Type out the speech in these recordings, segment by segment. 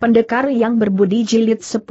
Pendekar yang berbudi jilid 10.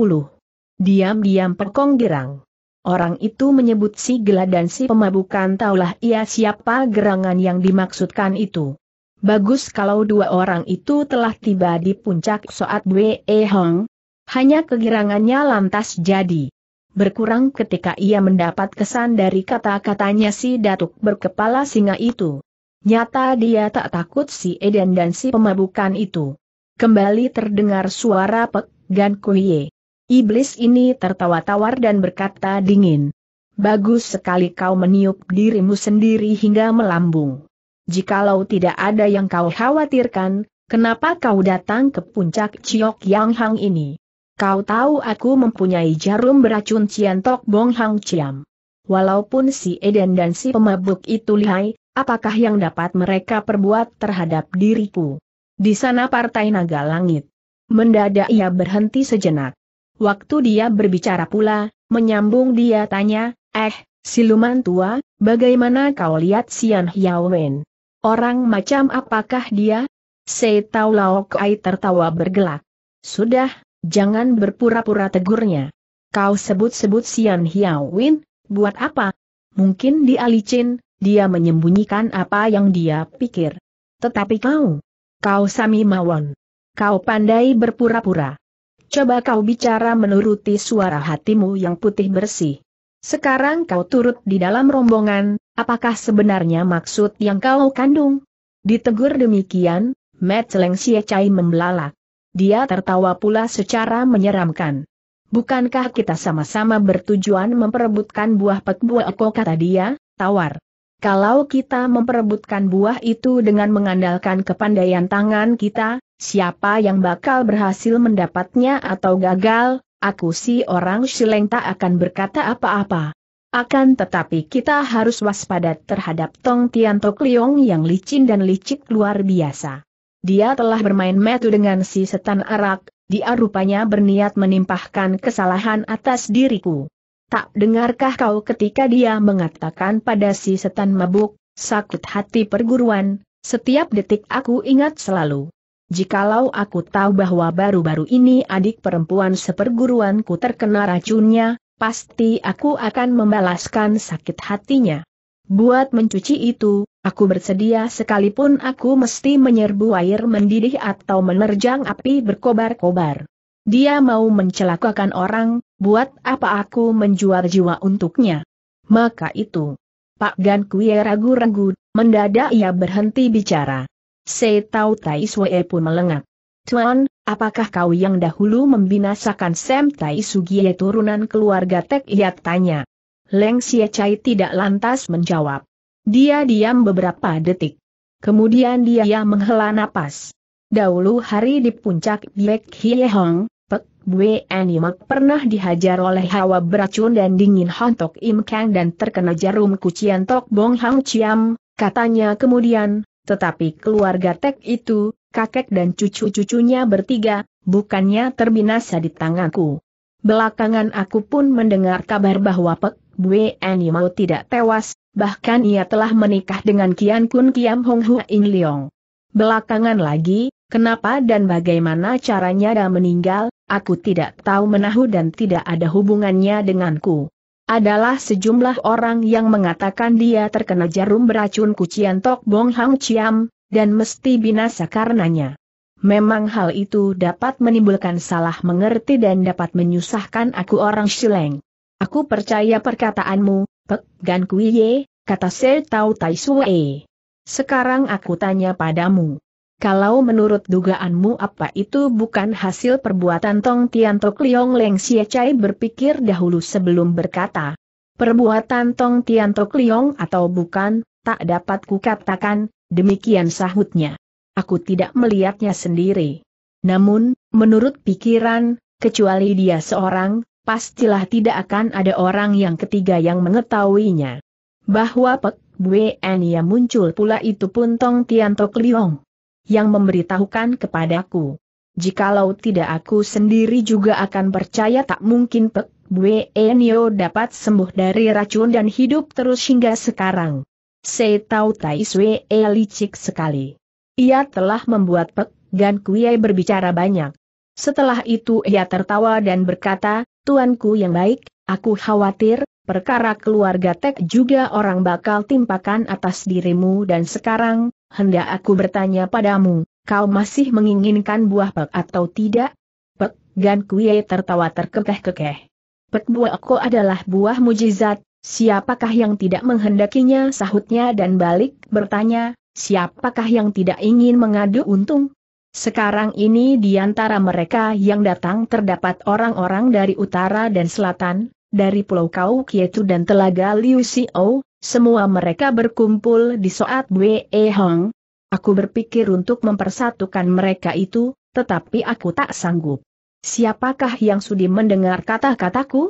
Diam-diam pekong gerang. Orang itu menyebut si gelad dan si pemabukan taulah ia siapa gerangan yang dimaksudkan itu. Bagus kalau dua orang itu telah tiba di puncak soat Bwe e Hong. Hanya kegerangannya lantas jadi. Berkurang ketika ia mendapat kesan dari kata-katanya si datuk berkepala singa itu. Nyata dia tak takut si Eden dan si pemabukan itu. Kembali terdengar suara Pek Gan Kuiye. Iblis ini tertawa tawar dan berkata dingin. Bagus sekali kau meniup dirimu sendiri hingga melambung. Jikalau tidak ada yang kau khawatirkan, kenapa kau datang ke puncak Ciok Yang Hang ini? Kau tahu aku mempunyai jarum beracun Ciantok Bong Hang Ciam. Walaupun si Eden dan si pemabuk itu lihai, apakah yang dapat mereka perbuat terhadap diriku? Di sana partai naga langit. Mendadak ia berhenti sejenak. Waktu dia berbicara pula, menyambung dia tanya, eh, siluman tua, bagaimana kau lihat Sian Wen? Orang macam apakah dia? Sei Tau Lao tertawa bergelak. Sudah, jangan berpura-pura tegurnya. Kau sebut-sebut Sian Wen, buat apa? Mungkin dia licin, dia menyembunyikan apa yang dia pikir. Tetapi kau, Kau sami mawon. Kau pandai berpura-pura. Coba kau bicara menuruti suara hatimu yang putih bersih. Sekarang kau turut di dalam rombongan, apakah sebenarnya maksud yang kau kandung? Ditegur demikian, Metleng Siecai membelalak. Dia tertawa pula secara menyeramkan. Bukankah kita sama-sama bertujuan memperebutkan buah pekbua eko kata dia, tawar. Kalau kita memperebutkan buah itu dengan mengandalkan kepandaian tangan kita, siapa yang bakal berhasil mendapatnya atau gagal, aku si orang sileng tak akan berkata apa-apa. Akan tetapi kita harus waspada terhadap Tong Tian Tok Liong yang licin dan licik luar biasa. Dia telah bermain metu dengan si setan arak, dia rupanya berniat menimpahkan kesalahan atas diriku. Tak dengarkah kau ketika dia mengatakan pada si setan mabuk, sakit hati perguruan, setiap detik aku ingat selalu. Jikalau aku tahu bahwa baru-baru ini adik perempuan seperguruanku terkena racunnya, pasti aku akan membalaskan sakit hatinya. Buat mencuci itu, aku bersedia sekalipun aku mesti menyerbu air mendidih atau menerjang api berkobar-kobar. Dia mau mencelakakan orang, Buat apa aku menjual jiwa untuknya? Maka itu. Pak Gan Kue ragu-ragu, mendadak ia berhenti bicara. Saya tahu Tai Sue pun melengak. Tuan, apakah kau yang dahulu membinasakan Sam Tai Sugie turunan keluarga Tek Yat tanya. Leng Xie Chai tidak lantas menjawab. Dia diam beberapa detik. Kemudian dia menghela napas. Dahulu hari di puncak Black Hie Hong, Pek Bue Animak pernah dihajar oleh hawa beracun dan dingin Hontok Im Kang dan terkena jarum kucian Tok Bong Hang Chiam, katanya kemudian, tetapi keluarga Tek itu, kakek dan cucu-cucunya bertiga, bukannya terbinasa di tanganku. Belakangan aku pun mendengar kabar bahwa Pek Bue Animau tidak tewas, bahkan ia telah menikah dengan Kian Kun Kiam Hong Hua In Leong. Belakangan lagi, kenapa dan bagaimana caranya dia meninggal, Aku tidak tahu menahu dan tidak ada hubungannya denganku. Adalah sejumlah orang yang mengatakan dia terkena jarum beracun kucian Tok Bong Hang Chiam, dan mesti binasa karenanya. Memang hal itu dapat menimbulkan salah mengerti dan dapat menyusahkan aku orang Shileng. Aku percaya perkataanmu, Pek Gan ye, kata Se Tau Tai Sue. Sekarang aku tanya padamu. Kalau menurut dugaanmu apa itu bukan hasil perbuatan Tong Tian Tok Liong Leng Sia Chai berpikir dahulu sebelum berkata. Perbuatan Tong Tian Tok Liong atau bukan, tak dapat kukatakan, demikian sahutnya. Aku tidak melihatnya sendiri. Namun, menurut pikiran, kecuali dia seorang, pastilah tidak akan ada orang yang ketiga yang mengetahuinya. Bahwa Pek Bue yang muncul pula itu pun Tong Tian Tok Liong yang memberitahukan kepadaku. Jikalau tidak aku sendiri juga akan percaya tak mungkin Pek Bue dapat sembuh dari racun dan hidup terus hingga sekarang. Saya tahu Tai licik sekali. Ia telah membuat Pek Gan Kuei berbicara banyak. Setelah itu ia tertawa dan berkata, Tuanku yang baik, aku khawatir, perkara keluarga Tek juga orang bakal timpakan atas dirimu dan sekarang, hendak aku bertanya padamu, kau masih menginginkan buah pek atau tidak? Pek, Gan Kuei tertawa terkekeh-kekeh. Pek buah aku adalah buah mujizat, siapakah yang tidak menghendakinya sahutnya dan balik bertanya, siapakah yang tidak ingin mengadu untung? Sekarang ini di antara mereka yang datang terdapat orang-orang dari utara dan selatan, dari Pulau Kau Kietu dan Telaga Liu Xiao, semua mereka berkumpul di Soat Bue e Hong. Aku berpikir untuk mempersatukan mereka itu, tetapi aku tak sanggup. Siapakah yang sudi mendengar kata-kataku?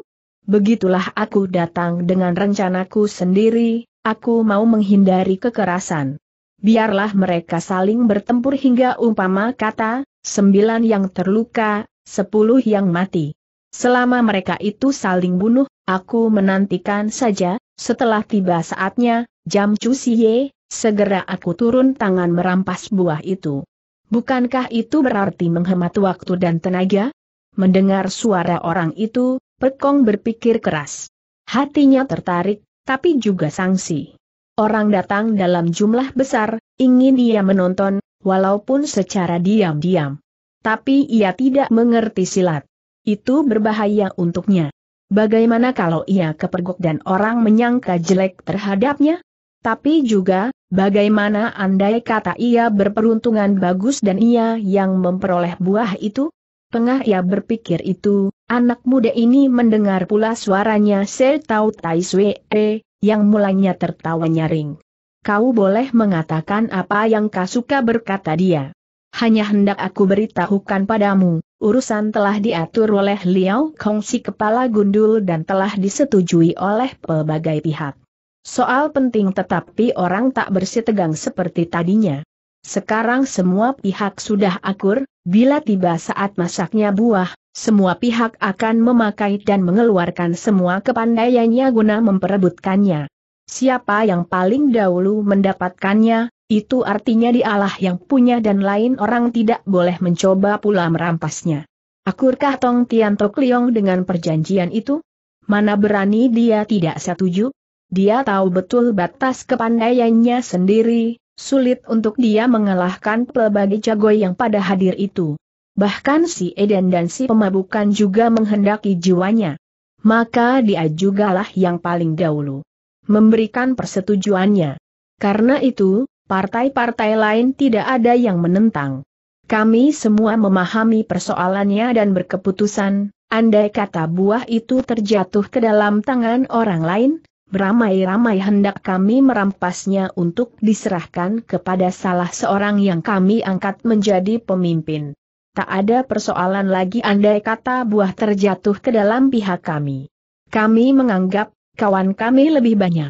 Begitulah aku datang dengan rencanaku sendiri, aku mau menghindari kekerasan. Biarlah mereka saling bertempur hingga umpama kata, sembilan yang terluka, sepuluh yang mati. Selama mereka itu saling bunuh, aku menantikan saja, setelah tiba saatnya, jam ye, segera aku turun tangan merampas buah itu. Bukankah itu berarti menghemat waktu dan tenaga? Mendengar suara orang itu, Pekong berpikir keras. Hatinya tertarik, tapi juga sangsi. Orang datang dalam jumlah besar, ingin ia menonton, walaupun secara diam-diam. Tapi ia tidak mengerti silat. Itu berbahaya untuknya. Bagaimana kalau ia kepergok dan orang menyangka jelek terhadapnya? Tapi juga, bagaimana andai kata ia berperuntungan bagus dan ia yang memperoleh buah itu? Tengah ia berpikir itu, anak muda ini mendengar pula suaranya Sertau Tai Sue, e, yang mulanya tertawa nyaring. Kau boleh mengatakan apa yang kau suka berkata dia. Hanya hendak aku beritahukan padamu, Urusan telah diatur oleh Liao Kongsi kepala gundul dan telah disetujui oleh pelbagai pihak. Soal penting tetapi orang tak bersitegang seperti tadinya. Sekarang semua pihak sudah akur, bila tiba saat masaknya buah, semua pihak akan memakai dan mengeluarkan semua kepandaiannya guna memperebutkannya. Siapa yang paling dahulu mendapatkannya, itu artinya dialah yang punya dan lain orang tidak boleh mencoba pula merampasnya. Akurkah Tong Tian Tok Liong dengan perjanjian itu? Mana berani dia tidak setuju? Dia tahu betul batas kepandaiannya sendiri, sulit untuk dia mengalahkan pelbagai jago yang pada hadir itu. Bahkan si Eden dan si pemabukan juga menghendaki jiwanya. Maka dia jugalah yang paling dahulu memberikan persetujuannya. Karena itu, partai-partai lain tidak ada yang menentang. Kami semua memahami persoalannya dan berkeputusan, andai kata buah itu terjatuh ke dalam tangan orang lain, beramai-ramai hendak kami merampasnya untuk diserahkan kepada salah seorang yang kami angkat menjadi pemimpin. Tak ada persoalan lagi andai kata buah terjatuh ke dalam pihak kami. Kami menganggap kawan kami lebih banyak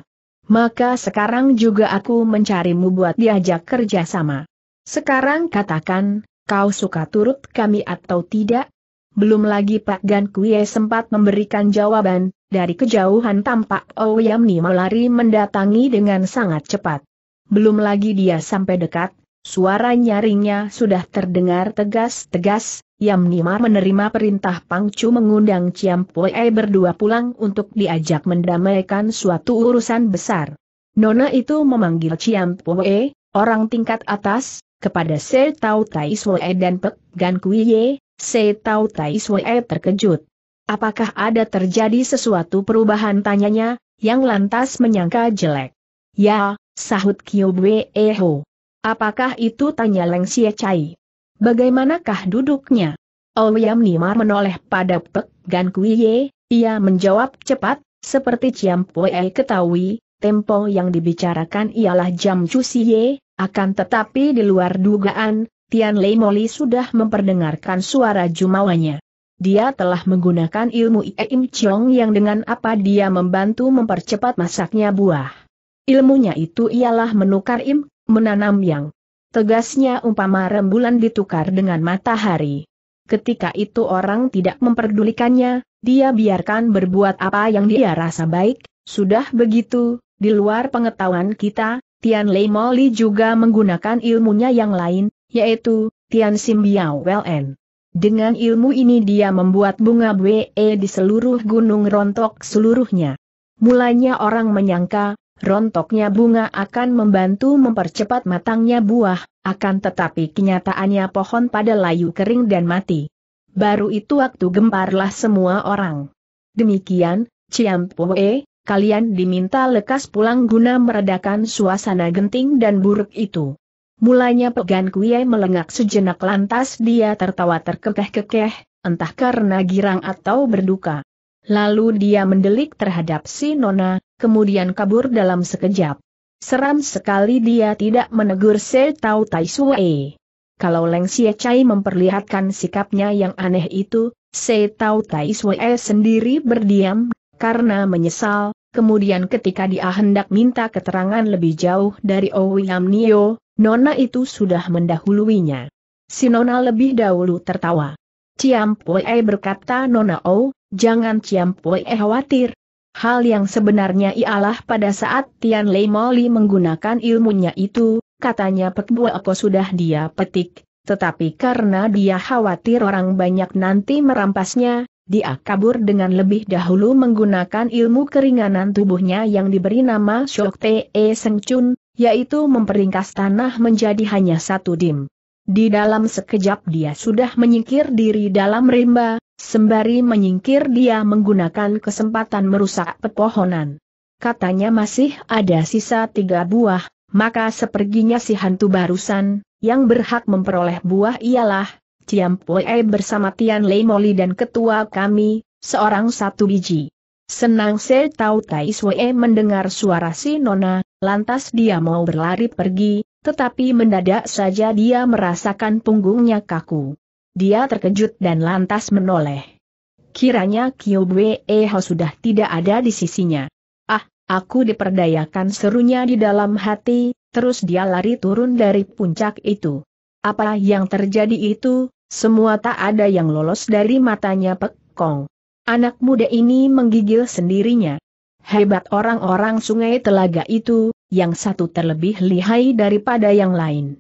maka sekarang juga aku mencarimu buat diajak kerjasama. Sekarang katakan, kau suka turut kami atau tidak? Belum lagi Pak Gan Kuye sempat memberikan jawaban, dari kejauhan tampak oh Ni melari mendatangi dengan sangat cepat. Belum lagi dia sampai dekat, suara nyaringnya sudah terdengar tegas-tegas, Yam Nimar menerima perintah Pangcu mengundang Ciam Pue berdua pulang untuk diajak mendamaikan suatu urusan besar. Nona itu memanggil Ciam Pue, orang tingkat atas, kepada Se Tau Tai Swoe dan Pek Gan Kuiye, Se Tau Tai Swoe terkejut. Apakah ada terjadi sesuatu perubahan tanyanya, yang lantas menyangka jelek. Ya, sahut Kyo Eho. Apakah itu tanya Leng Xie Chai? Bagaimanakah duduknya? Ouyam Nimar menoleh pada Pek Gan Kuiye, ia menjawab cepat, seperti Ciam Pue ketahui, tempo yang dibicarakan ialah jam Cusiye, akan tetapi di luar dugaan, Tian Lei Moli sudah memperdengarkan suara jumawanya. Dia telah menggunakan ilmu Im Chong yang dengan apa dia membantu mempercepat masaknya buah. Ilmunya itu ialah menukar im, menanam yang. Tegasnya umpama rembulan ditukar dengan matahari. Ketika itu orang tidak memperdulikannya, dia biarkan berbuat apa yang dia rasa baik, sudah begitu, di luar pengetahuan kita, Tian Lei Moli juga menggunakan ilmunya yang lain, yaitu, Tian Sim Biao Wen. Dengan ilmu ini dia membuat bunga BE di seluruh gunung rontok seluruhnya. Mulanya orang menyangka, rontoknya bunga akan membantu mempercepat matangnya buah, akan tetapi kenyataannya pohon pada layu kering dan mati. Baru itu waktu gemparlah semua orang. Demikian, Ciam Pue, kalian diminta lekas pulang guna meredakan suasana genting dan buruk itu. Mulanya Pegan Kue melengak sejenak lantas dia tertawa terkekeh-kekeh, entah karena girang atau berduka. Lalu dia mendelik terhadap si Nona, kemudian kabur dalam sekejap. Seram sekali dia tidak menegur Se Tau Tai Sue. Kalau Leng Xie Chai memperlihatkan sikapnya yang aneh itu, Se Tau Tai Sue sendiri berdiam, karena menyesal, kemudian ketika dia hendak minta keterangan lebih jauh dari Ouyam Nio, Nona itu sudah mendahuluinya. Si Nona lebih dahulu tertawa. Ciam Pue berkata Nona O, jangan Ciam Pue khawatir, Hal yang sebenarnya ialah pada saat Tian Lei Moli menggunakan ilmunya itu, katanya Pek Bua sudah dia petik, tetapi karena dia khawatir orang banyak nanti merampasnya, dia kabur dengan lebih dahulu menggunakan ilmu keringanan tubuhnya yang diberi nama Shok Te e Seng Chun, yaitu memperingkas tanah menjadi hanya satu dim. Di dalam sekejap dia sudah menyingkir diri dalam rimba, Sembari menyingkir dia menggunakan kesempatan merusak pepohonan. Katanya masih ada sisa tiga buah, maka seperginya si hantu barusan, yang berhak memperoleh buah ialah, Ciam Poe bersama Tian Lei Moli dan ketua kami, seorang satu biji. Senang Se Tau Tai Sui mendengar suara si Nona, lantas dia mau berlari pergi, tetapi mendadak saja dia merasakan punggungnya kaku dia terkejut dan lantas menoleh. Kiranya Kyobwe Eho sudah tidak ada di sisinya. Ah, aku diperdayakan serunya di dalam hati, terus dia lari turun dari puncak itu. Apa yang terjadi itu, semua tak ada yang lolos dari matanya Pek Kong. Anak muda ini menggigil sendirinya. Hebat orang-orang sungai telaga itu, yang satu terlebih lihai daripada yang lain.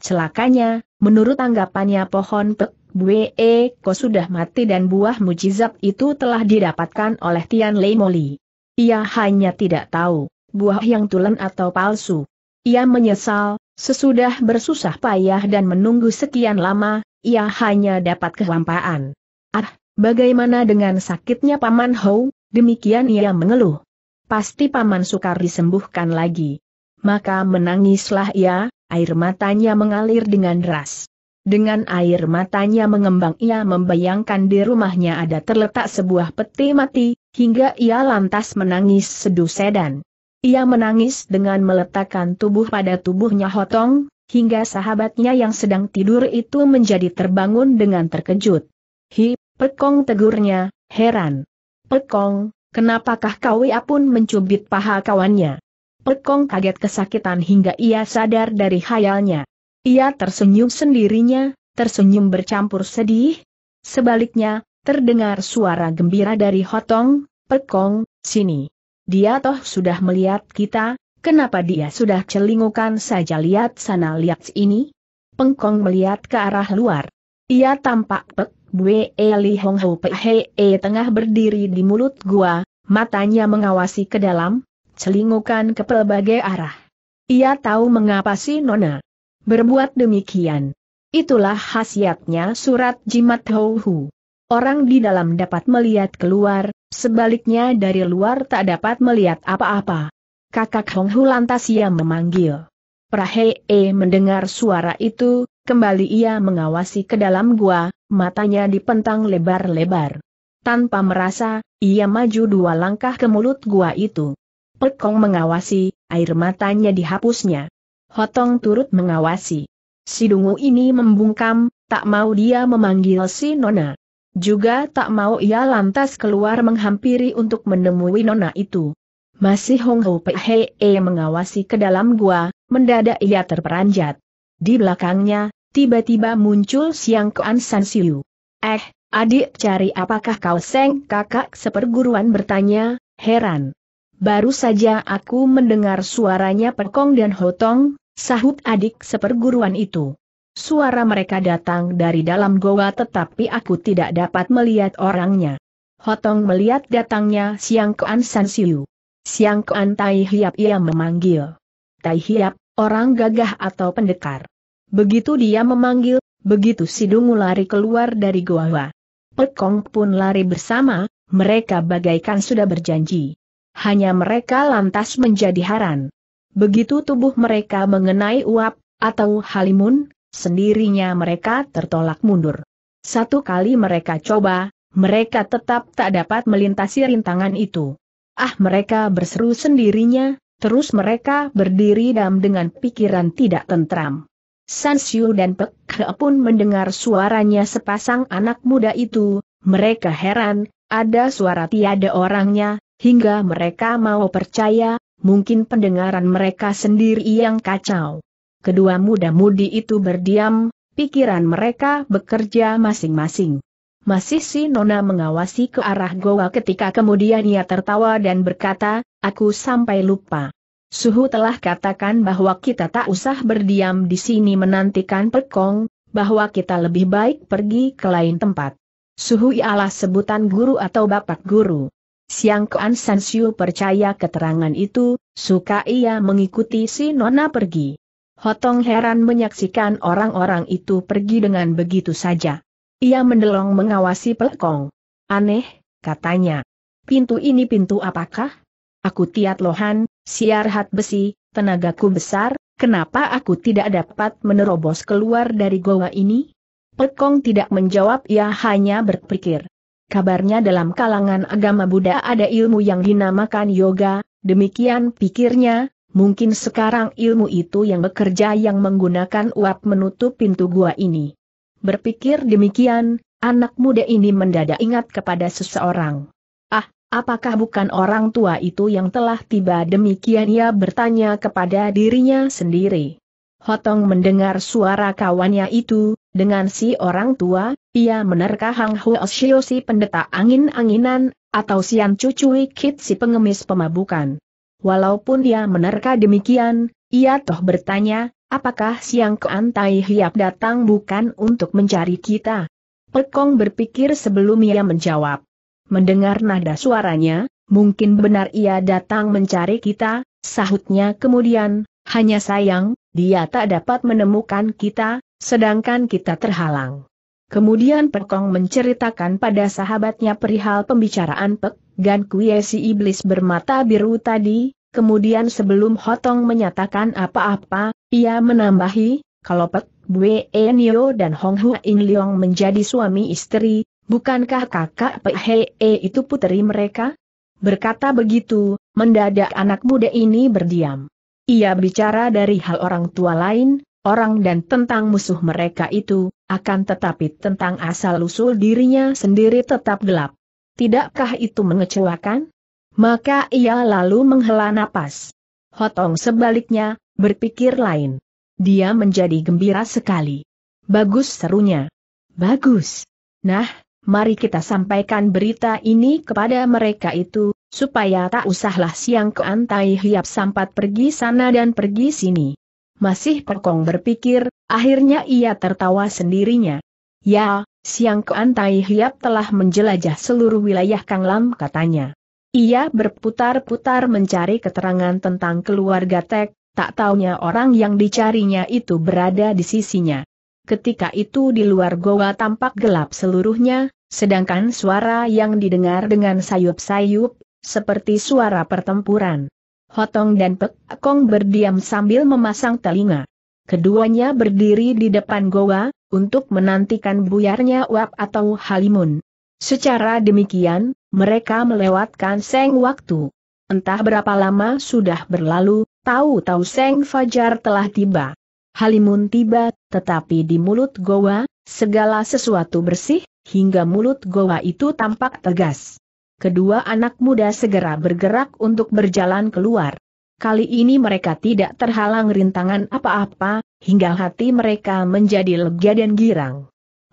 Celakanya, menurut anggapannya pohon pek Bue e ko sudah mati dan buah mujizat itu telah didapatkan oleh Tian Lei Moli. Ia hanya tidak tahu, buah yang tulen atau palsu. Ia menyesal, sesudah bersusah payah dan menunggu sekian lama, ia hanya dapat kehampaan. Ah, bagaimana dengan sakitnya Paman Hou, demikian ia mengeluh. Pasti Paman sukar disembuhkan lagi. Maka menangislah ia, air matanya mengalir dengan deras. Dengan air matanya mengembang ia membayangkan di rumahnya ada terletak sebuah peti mati, hingga ia lantas menangis seduh sedan. Ia menangis dengan meletakkan tubuh pada tubuhnya Hotong, hingga sahabatnya yang sedang tidur itu menjadi terbangun dengan terkejut. Hi, Pekong tegurnya, heran. Pekong, kenapakah kau ia pun mencubit paha kawannya? Pekong kaget kesakitan hingga ia sadar dari hayalnya. Ia tersenyum sendirinya, tersenyum bercampur sedih. Sebaliknya, terdengar suara gembira dari Hotong, Pekong, sini. Dia toh sudah melihat kita, kenapa dia sudah celingukan saja lihat sana lihat ini? Pengkong melihat ke arah luar. Ia tampak Pek Bwe eh, Li Hong Ho Pek He E tengah berdiri di mulut gua, matanya mengawasi ke dalam, celingukan ke pelbagai arah. Ia tahu mengapa si Nona berbuat demikian. Itulah khasiatnya surat jimat Houhu. Orang di dalam dapat melihat keluar, sebaliknya dari luar tak dapat melihat apa-apa. Kakak Honghu lantas ia memanggil. Prahee eh, mendengar suara itu, kembali ia mengawasi ke dalam gua, matanya dipentang lebar-lebar. Tanpa merasa, ia maju dua langkah ke mulut gua itu. Pekong mengawasi, air matanya dihapusnya. Hotong turut mengawasi. Si dungu ini membungkam, tak mau dia memanggil si Nona. Juga tak mau ia lantas keluar menghampiri untuk menemui Nona itu. Masih Hong Ho E mengawasi ke dalam gua, mendadak ia terperanjat. Di belakangnya, tiba-tiba muncul Siang Kuan San Siu. Eh, adik cari apakah kau seng kakak seperguruan bertanya, heran. Baru saja aku mendengar suaranya Pekong dan Hotong, sahut adik seperguruan itu. Suara mereka datang dari dalam goa tetapi aku tidak dapat melihat orangnya. Hotong melihat datangnya Siang Kuan San Siu. Siang Kuan Tai Hiap ia memanggil. Tai Hiap, orang gagah atau pendekar. Begitu dia memanggil, begitu Sidungu lari keluar dari goa. Pekong pun lari bersama, mereka bagaikan sudah berjanji hanya mereka lantas menjadi haran. Begitu tubuh mereka mengenai uap, atau halimun, sendirinya mereka tertolak mundur. Satu kali mereka coba, mereka tetap tak dapat melintasi rintangan itu. Ah mereka berseru sendirinya, terus mereka berdiri dam dengan pikiran tidak tentram. San dan Pek He pun mendengar suaranya sepasang anak muda itu, mereka heran, ada suara tiada orangnya, hingga mereka mau percaya, mungkin pendengaran mereka sendiri yang kacau. Kedua muda-mudi itu berdiam, pikiran mereka bekerja masing-masing. Masih si Nona mengawasi ke arah goa ketika kemudian ia tertawa dan berkata, aku sampai lupa. Suhu telah katakan bahwa kita tak usah berdiam di sini menantikan pekong, bahwa kita lebih baik pergi ke lain tempat. Suhu ialah sebutan guru atau bapak guru. Siang Kuan San Siu percaya keterangan itu, suka ia mengikuti si Nona pergi. Hotong heran menyaksikan orang-orang itu pergi dengan begitu saja. Ia mendelong mengawasi pelekong. Aneh, katanya. Pintu ini pintu apakah? Aku tiat lohan, siar hat besi, tenagaku besar, kenapa aku tidak dapat menerobos keluar dari goa ini? Pekong tidak menjawab ia hanya berpikir kabarnya dalam kalangan agama Buddha ada ilmu yang dinamakan yoga, demikian pikirnya, mungkin sekarang ilmu itu yang bekerja yang menggunakan uap menutup pintu gua ini. Berpikir demikian, anak muda ini mendadak ingat kepada seseorang. Ah, apakah bukan orang tua itu yang telah tiba demikian ia bertanya kepada dirinya sendiri. Hotong mendengar suara kawannya itu, dengan si orang tua, ia menerka Hang Huo Shio si pendeta angin-anginan, atau Sian Cucui Kit si pengemis pemabukan. Walaupun dia menerka demikian, ia toh bertanya, apakah Siang Kuan Tai Hiap datang bukan untuk mencari kita? Pekong berpikir sebelum ia menjawab. Mendengar nada suaranya, mungkin benar ia datang mencari kita, sahutnya kemudian, hanya sayang, dia tak dapat menemukan kita, sedangkan kita terhalang. Kemudian Pekong menceritakan pada sahabatnya perihal pembicaraan Pek, dan Kuye si iblis bermata biru tadi, kemudian sebelum Hotong menyatakan apa-apa, ia menambahi, kalau Pek, Bue Enio dan Hong Hua In Leong menjadi suami istri, bukankah kakak Pek He -e itu puteri mereka? Berkata begitu, mendadak anak muda ini berdiam. Ia bicara dari hal orang tua lain, orang dan tentang musuh mereka itu, akan tetapi tentang asal-usul dirinya sendiri tetap gelap. Tidakkah itu mengecewakan? Maka ia lalu menghela napas. Hotong sebaliknya, berpikir lain. Dia menjadi gembira sekali. Bagus serunya. Bagus. Nah, mari kita sampaikan berita ini kepada mereka itu, supaya tak usahlah siang ke antai hiap sampat pergi sana dan pergi sini. Masih Pekong berpikir, akhirnya ia tertawa sendirinya. Ya, siang ke antai hiap telah menjelajah seluruh wilayah kanglam katanya. Ia berputar-putar mencari keterangan tentang keluarga Tek, tak taunya orang yang dicarinya itu berada di sisinya. Ketika itu di luar goa tampak gelap seluruhnya, sedangkan suara yang didengar dengan sayup-sayup seperti suara pertempuran. Hotong dan Pek Kong berdiam sambil memasang telinga. Keduanya berdiri di depan goa, untuk menantikan buyarnya Wap atau Halimun. Secara demikian, mereka melewatkan seng waktu. Entah berapa lama sudah berlalu, tahu-tahu seng fajar telah tiba. Halimun tiba, tetapi di mulut goa, segala sesuatu bersih, hingga mulut goa itu tampak tegas kedua anak muda segera bergerak untuk berjalan keluar. Kali ini mereka tidak terhalang rintangan apa-apa, hingga hati mereka menjadi lega dan girang.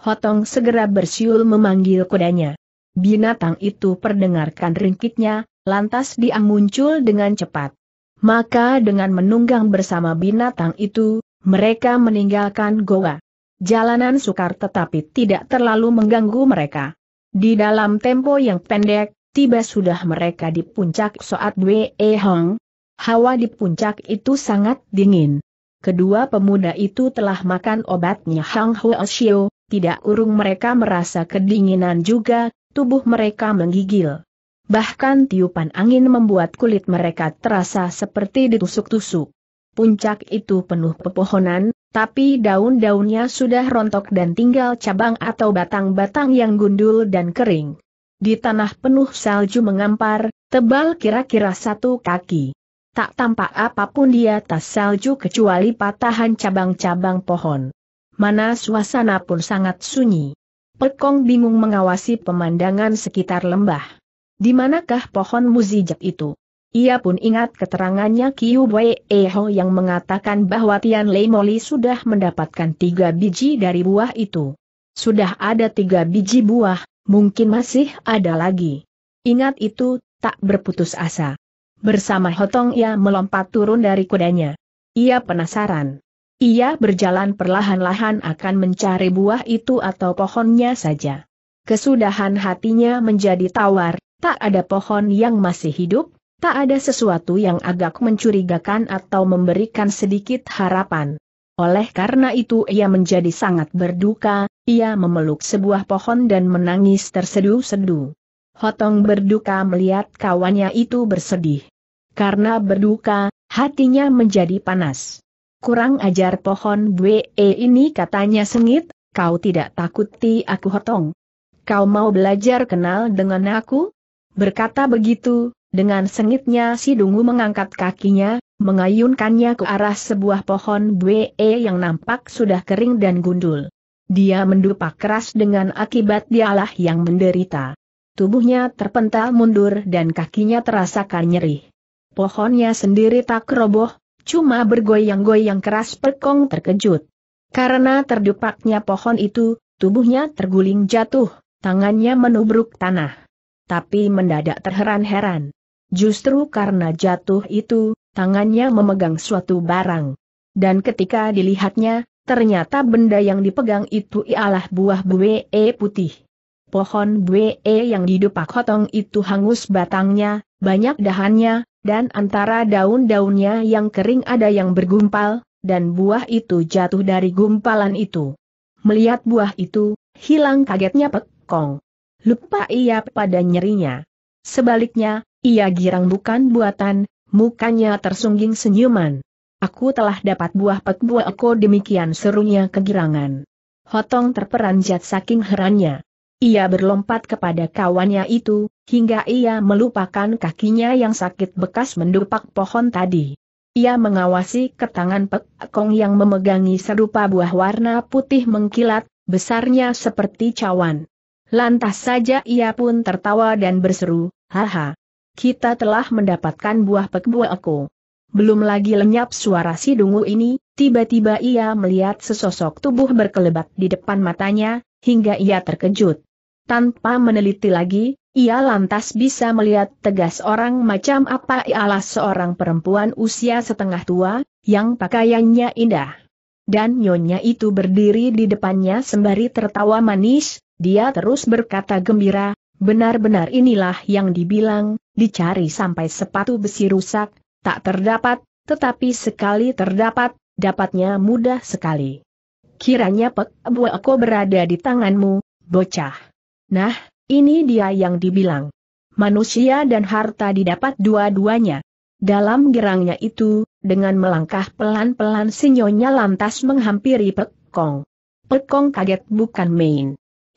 Hotong segera bersiul memanggil kudanya. Binatang itu perdengarkan ringkitnya, lantas dia muncul dengan cepat. Maka dengan menunggang bersama binatang itu, mereka meninggalkan goa. Jalanan sukar tetapi tidak terlalu mengganggu mereka. Di dalam tempo yang pendek, tiba sudah mereka di puncak saat Wei e Hong. Hawa di puncak itu sangat dingin. Kedua pemuda itu telah makan obatnya Hang Huo Xiu, tidak urung mereka merasa kedinginan juga, tubuh mereka menggigil. Bahkan tiupan angin membuat kulit mereka terasa seperti ditusuk-tusuk. Puncak itu penuh pepohonan, tapi daun-daunnya sudah rontok dan tinggal cabang atau batang-batang yang gundul dan kering. Di tanah penuh salju mengampar, tebal kira-kira satu kaki. Tak tampak apapun di atas salju kecuali patahan cabang-cabang pohon. Mana suasana pun sangat sunyi. Pekong bingung mengawasi pemandangan sekitar lembah. Di manakah pohon muzijat itu? Ia pun ingat keterangannya Kiu Wei Eho yang mengatakan bahwa Tian Lei Moli sudah mendapatkan tiga biji dari buah itu. Sudah ada tiga biji buah, mungkin masih ada lagi. Ingat itu, tak berputus asa. Bersama Hotong ia melompat turun dari kudanya. Ia penasaran. Ia berjalan perlahan-lahan akan mencari buah itu atau pohonnya saja. Kesudahan hatinya menjadi tawar, tak ada pohon yang masih hidup, tak ada sesuatu yang agak mencurigakan atau memberikan sedikit harapan. Oleh karena itu ia menjadi sangat berduka, ia memeluk sebuah pohon dan menangis tersedu-sedu. Hotong berduka melihat kawannya itu bersedih. Karena berduka, hatinya menjadi panas. Kurang ajar pohon BE ini katanya sengit, kau tidak takuti aku Hotong. Kau mau belajar kenal dengan aku? Berkata begitu, dengan sengitnya si dungu mengangkat kakinya, mengayunkannya ke arah sebuah pohon bue yang nampak sudah kering dan gundul. Dia mendupak keras dengan akibat dialah yang menderita. Tubuhnya terpental mundur dan kakinya terasa nyeri. Pohonnya sendiri tak roboh, cuma bergoyang-goyang keras pekong terkejut. Karena terdupaknya pohon itu, tubuhnya terguling jatuh, tangannya menubruk tanah. Tapi mendadak terheran-heran. Justru karena jatuh itu, tangannya memegang suatu barang. Dan ketika dilihatnya, ternyata benda yang dipegang itu ialah buah bue putih. Pohon bue yang didupak hotong itu hangus batangnya, banyak dahannya, dan antara daun-daunnya yang kering ada yang bergumpal, dan buah itu jatuh dari gumpalan itu. Melihat buah itu, hilang kagetnya Pekong. Lupa ia pada nyerinya. Sebaliknya, ia girang bukan buatan, mukanya tersungging senyuman. Aku telah dapat buah pek buah eko demikian serunya kegirangan. Hotong terperanjat saking herannya. Ia berlompat kepada kawannya itu, hingga ia melupakan kakinya yang sakit bekas mendupak pohon tadi. Ia mengawasi ke tangan Pek Kong yang memegangi serupa buah warna putih mengkilat, besarnya seperti cawan. Lantas saja ia pun tertawa dan berseru, Haha, kita telah mendapatkan buah aku. Belum lagi lenyap suara si dungu ini, tiba-tiba ia melihat sesosok tubuh berkelebat di depan matanya, hingga ia terkejut. Tanpa meneliti lagi, ia lantas bisa melihat tegas orang macam apa ialah seorang perempuan usia setengah tua, yang pakaiannya indah. Dan nyonya itu berdiri di depannya sembari tertawa manis, dia terus berkata gembira, benar-benar inilah yang dibilang, dicari sampai sepatu besi rusak, tak terdapat, tetapi sekali terdapat, dapatnya mudah sekali. Kiranya Pek Bueko berada di tanganmu, bocah. Nah, ini dia yang dibilang. Manusia dan harta didapat dua-duanya. Dalam gerangnya itu, dengan melangkah pelan-pelan sinyonya lantas menghampiri Pek Kong. Pek Kong kaget bukan main.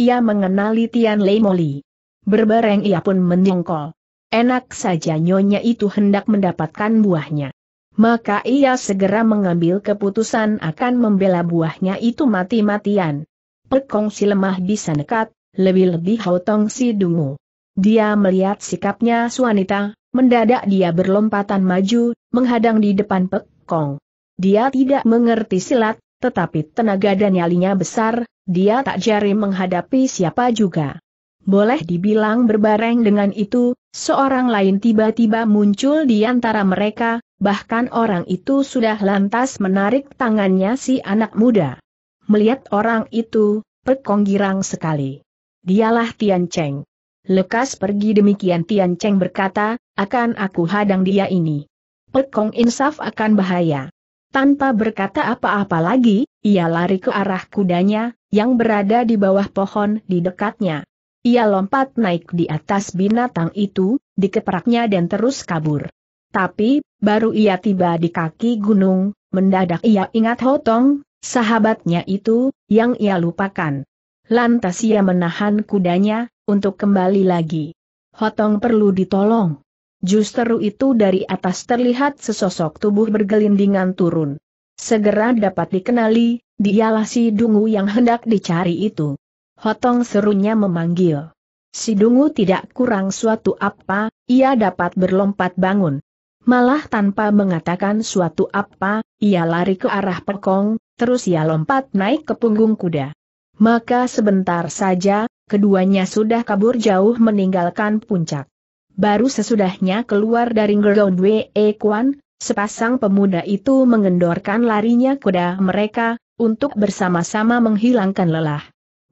Ia mengenali Tian Lei Moli. Berbareng ia pun menyongkol. Enak saja nyonya itu hendak mendapatkan buahnya. Maka ia segera mengambil keputusan akan membela buahnya itu mati-matian. Pekong si lemah bisa nekat, lebih-lebih hotong si dungu. Dia melihat sikapnya suanita, mendadak dia berlompatan maju, menghadang di depan Pekong. Dia tidak mengerti silat, tetapi tenaga dan nyalinya besar, dia tak jari menghadapi siapa juga. Boleh dibilang berbareng dengan itu, Seorang lain tiba-tiba muncul di antara mereka, bahkan orang itu sudah lantas menarik tangannya si anak muda. Melihat orang itu, Pekong girang sekali. Dialah Tian Cheng. Lekas pergi demikian Tian Cheng berkata, akan aku hadang dia ini. Pekong insaf akan bahaya. Tanpa berkata apa-apa lagi, ia lari ke arah kudanya, yang berada di bawah pohon di dekatnya. Ia lompat naik di atas binatang itu, dikepraknya dan terus kabur. Tapi, baru ia tiba di kaki gunung, mendadak ia ingat Hotong, sahabatnya itu, yang ia lupakan. Lantas ia menahan kudanya, untuk kembali lagi. Hotong perlu ditolong. Justru itu dari atas terlihat sesosok tubuh bergelindingan turun. Segera dapat dikenali, dialah si dungu yang hendak dicari itu. Hotong serunya memanggil. Si Dungu tidak kurang suatu apa, ia dapat berlompat bangun. Malah tanpa mengatakan suatu apa, ia lari ke arah perkong, terus ia lompat naik ke punggung kuda. Maka sebentar saja, keduanya sudah kabur jauh meninggalkan puncak. Baru sesudahnya keluar dari Gergaun Wei e Kuan, sepasang pemuda itu mengendorkan larinya kuda mereka, untuk bersama-sama menghilangkan lelah.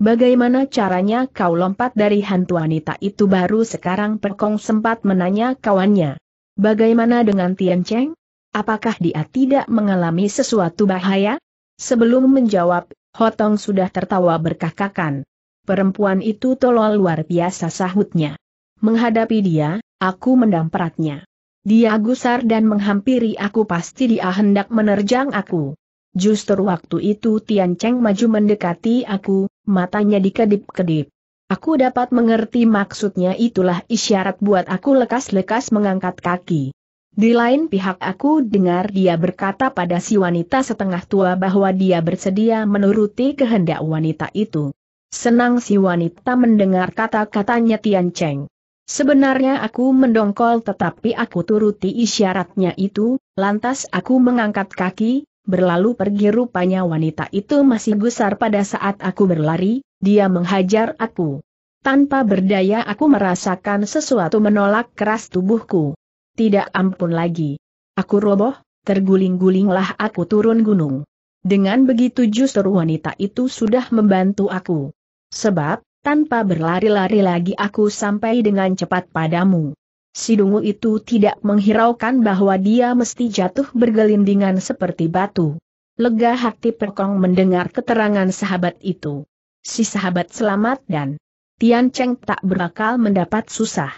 Bagaimana caranya kau lompat dari hantu wanita itu baru sekarang Perkong sempat menanya kawannya. Bagaimana dengan Tian Cheng? Apakah dia tidak mengalami sesuatu bahaya? Sebelum menjawab, Hotong sudah tertawa berkakakan. Perempuan itu tolol luar biasa sahutnya. Menghadapi dia, aku mendampratnya. Dia gusar dan menghampiri aku pasti dia hendak menerjang aku. Justru waktu itu Tian Cheng maju mendekati aku, matanya dikedip-kedip. Aku dapat mengerti maksudnya itulah isyarat buat aku lekas-lekas mengangkat kaki. Di lain pihak aku dengar dia berkata pada si wanita setengah tua bahwa dia bersedia menuruti kehendak wanita itu. Senang si wanita mendengar kata-katanya Tian Cheng. Sebenarnya aku mendongkol tetapi aku turuti isyaratnya itu, lantas aku mengangkat kaki, berlalu pergi rupanya wanita itu masih gusar pada saat aku berlari, dia menghajar aku. Tanpa berdaya aku merasakan sesuatu menolak keras tubuhku. Tidak ampun lagi. Aku roboh, terguling-gulinglah aku turun gunung. Dengan begitu justru wanita itu sudah membantu aku. Sebab, tanpa berlari-lari lagi aku sampai dengan cepat padamu si dungu itu tidak menghiraukan bahwa dia mesti jatuh bergelindingan seperti batu. Lega hati Perkong mendengar keterangan sahabat itu. Si sahabat selamat dan Tian Cheng tak berakal mendapat susah.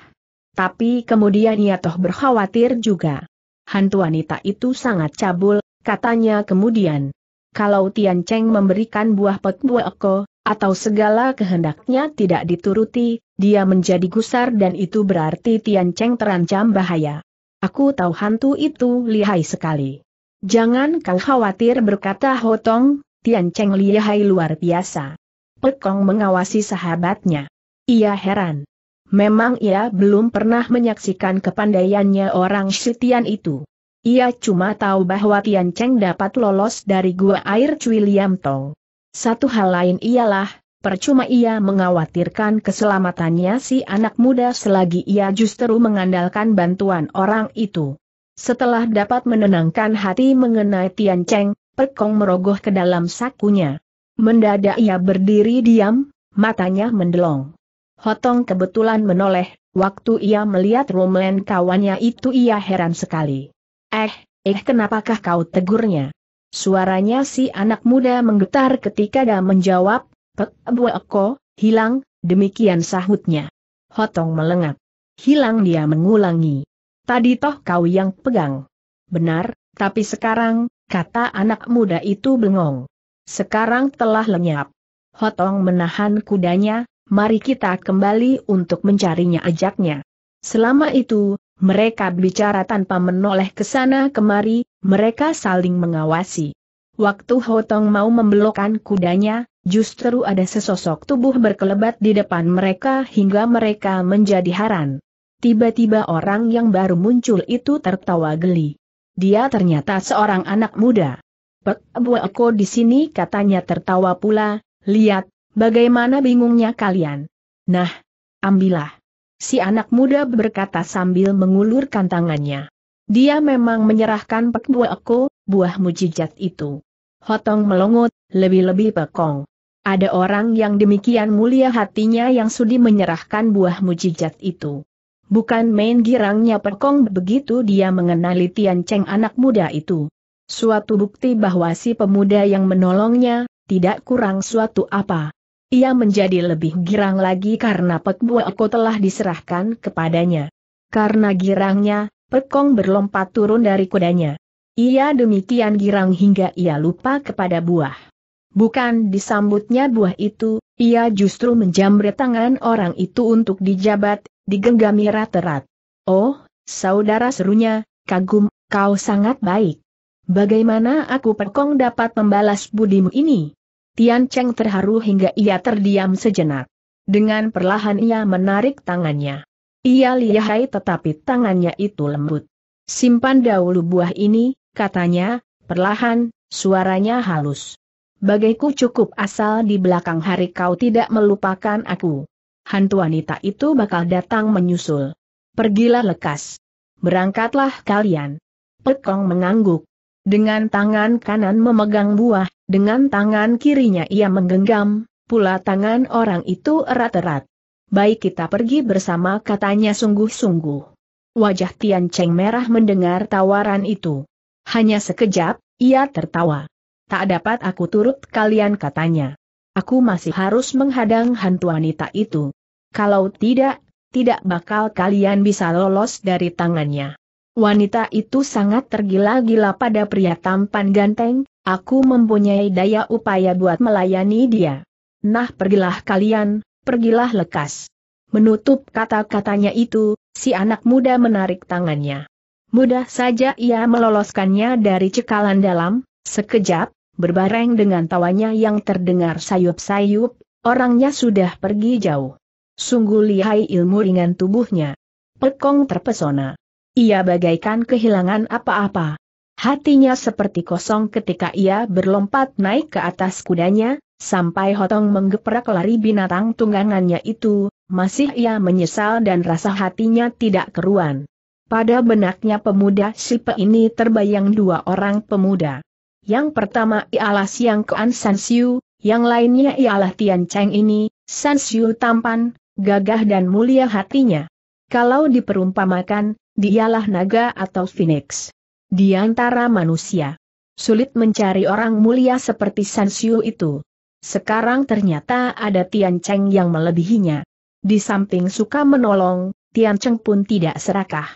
Tapi kemudian ia toh berkhawatir juga. Hantu wanita itu sangat cabul, katanya kemudian. Kalau Tian Cheng memberikan buah pek buah eko, atau segala kehendaknya tidak dituruti, dia menjadi gusar dan itu berarti Tian Cheng terancam bahaya. Aku tahu hantu itu lihai sekali. Jangan kau khawatir berkata Hotong, Tian Cheng lihai luar biasa. Pekong mengawasi sahabatnya. Ia heran. Memang ia belum pernah menyaksikan kepandaiannya orang Shitian itu. Ia cuma tahu bahwa Tian Cheng dapat lolos dari gua air Cui Liam Tong. Satu hal lain ialah, percuma ia mengkhawatirkan keselamatannya si anak muda selagi ia justru mengandalkan bantuan orang itu. Setelah dapat menenangkan hati mengenai Tian Cheng, Pekong merogoh ke dalam sakunya. Mendadak ia berdiri diam, matanya mendelong. Hotong kebetulan menoleh, waktu ia melihat Romlen kawannya itu ia heran sekali. Eh, eh kenapakah kau tegurnya? Suaranya si anak muda menggetar ketika dia menjawab, Pek aku hilang, demikian sahutnya. Hotong melengak. Hilang dia mengulangi. Tadi toh kau yang pegang. Benar, tapi sekarang, kata anak muda itu bengong. Sekarang telah lenyap. Hotong menahan kudanya, mari kita kembali untuk mencarinya ajaknya. Selama itu, mereka bicara tanpa menoleh ke sana kemari, mereka saling mengawasi. Waktu Hotong mau membelokkan kudanya, justru ada sesosok tubuh berkelebat di depan mereka hingga mereka menjadi haran. Tiba-tiba orang yang baru muncul itu tertawa geli. Dia ternyata seorang anak muda. Pek di sini katanya tertawa pula, lihat, bagaimana bingungnya kalian. Nah, ambillah si anak muda berkata sambil mengulurkan tangannya. Dia memang menyerahkan pek aku, buah mujijat itu. Hotong melongot, lebih-lebih pekong. Ada orang yang demikian mulia hatinya yang sudi menyerahkan buah mujijat itu. Bukan main girangnya pekong begitu dia mengenali Tian Cheng anak muda itu. Suatu bukti bahwa si pemuda yang menolongnya, tidak kurang suatu apa. Ia menjadi lebih girang lagi karena Pek Buoko telah diserahkan kepadanya. Karena girangnya, Pekong berlompat turun dari kudanya. Ia demikian girang hingga ia lupa kepada buah. Bukan disambutnya buah itu, ia justru menjamret tangan orang itu untuk dijabat, digenggami rat-rat. Oh, saudara serunya, kagum, kau sangat baik. Bagaimana aku Pekong dapat membalas budimu ini? Tian Cheng terharu hingga ia terdiam sejenak. Dengan perlahan ia menarik tangannya. Ia lihai tetapi tangannya itu lembut. Simpan dahulu buah ini, katanya, perlahan, suaranya halus. Bagaiku cukup asal di belakang hari kau tidak melupakan aku. Hantu wanita itu bakal datang menyusul. Pergilah lekas. Berangkatlah kalian. Pekong mengangguk. Dengan tangan kanan memegang buah, dengan tangan kirinya ia menggenggam, pula tangan orang itu erat-erat. Baik kita pergi bersama katanya sungguh-sungguh. Wajah Tian Cheng merah mendengar tawaran itu. Hanya sekejap, ia tertawa. Tak dapat aku turut kalian katanya. Aku masih harus menghadang hantu wanita itu. Kalau tidak, tidak bakal kalian bisa lolos dari tangannya. Wanita itu sangat tergila-gila pada pria tampan ganteng, Aku mempunyai daya upaya buat melayani dia. Nah pergilah kalian, pergilah lekas. Menutup kata-katanya itu, si anak muda menarik tangannya. Mudah saja ia meloloskannya dari cekalan dalam, sekejap, berbareng dengan tawanya yang terdengar sayup-sayup, orangnya sudah pergi jauh. Sungguh lihai ilmu ringan tubuhnya. Pekong terpesona. Ia bagaikan kehilangan apa-apa, Hatinya seperti kosong ketika ia berlompat naik ke atas kudanya, sampai hotong menggeprak lari binatang tunggangannya itu, masih ia menyesal dan rasa hatinya tidak keruan. Pada benaknya pemuda Sipe ini terbayang dua orang pemuda. Yang pertama ialah Siang Kean Siu, yang lainnya ialah Tian Cheng ini, Sansiu tampan, gagah dan mulia hatinya. Kalau diperumpamakan, dialah naga atau phoenix. Di antara manusia, sulit mencari orang mulia seperti San Xiu itu. Sekarang ternyata ada Tian Cheng yang melebihinya. Di samping suka menolong, Tian Cheng pun tidak serakah.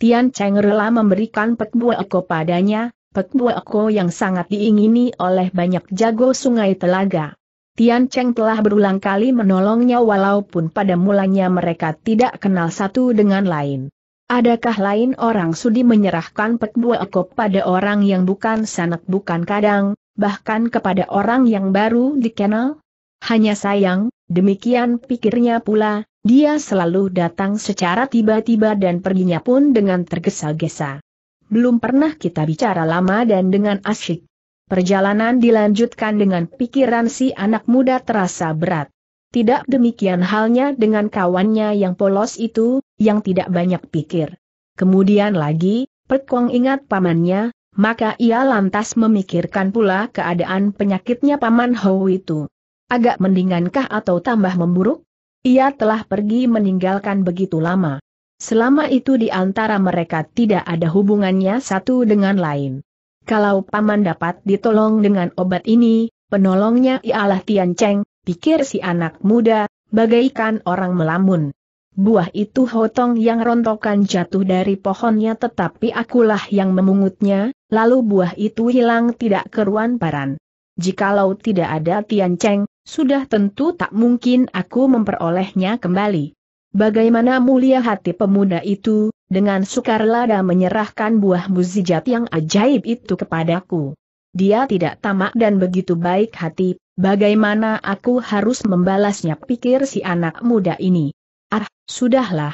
Tian Cheng rela memberikan Pek Eko padanya, Pek Eko yang sangat diingini oleh banyak jago sungai telaga. Tian Cheng telah berulang kali menolongnya walaupun pada mulanya mereka tidak kenal satu dengan lain. Adakah lain orang sudi menyerahkan pet dua ekop pada orang yang bukan sanak bukan kadang, bahkan kepada orang yang baru dikenal? Hanya sayang, demikian pikirnya pula, dia selalu datang secara tiba-tiba dan perginya pun dengan tergesa-gesa. Belum pernah kita bicara lama dan dengan asyik. Perjalanan dilanjutkan dengan pikiran si anak muda terasa berat. Tidak demikian halnya dengan kawannya yang polos itu, yang tidak banyak pikir. Kemudian lagi, Perkong ingat pamannya, maka ia lantas memikirkan pula keadaan penyakitnya paman Hou itu. Agak mendingankah atau tambah memburuk? Ia telah pergi meninggalkan begitu lama. Selama itu di antara mereka tidak ada hubungannya satu dengan lain. Kalau paman dapat ditolong dengan obat ini, penolongnya ialah Tian Cheng, pikir si anak muda, bagaikan orang melamun. Buah itu hotong yang rontokan jatuh dari pohonnya tetapi akulah yang memungutnya, lalu buah itu hilang tidak keruan paran. Jikalau tidak ada Tian Cheng, sudah tentu tak mungkin aku memperolehnya kembali. Bagaimana mulia hati pemuda itu, dengan sukarlada menyerahkan buah muzijat yang ajaib itu kepadaku. Dia tidak tamak dan begitu baik hati, bagaimana aku harus membalasnya pikir si anak muda ini. Ah, sudahlah.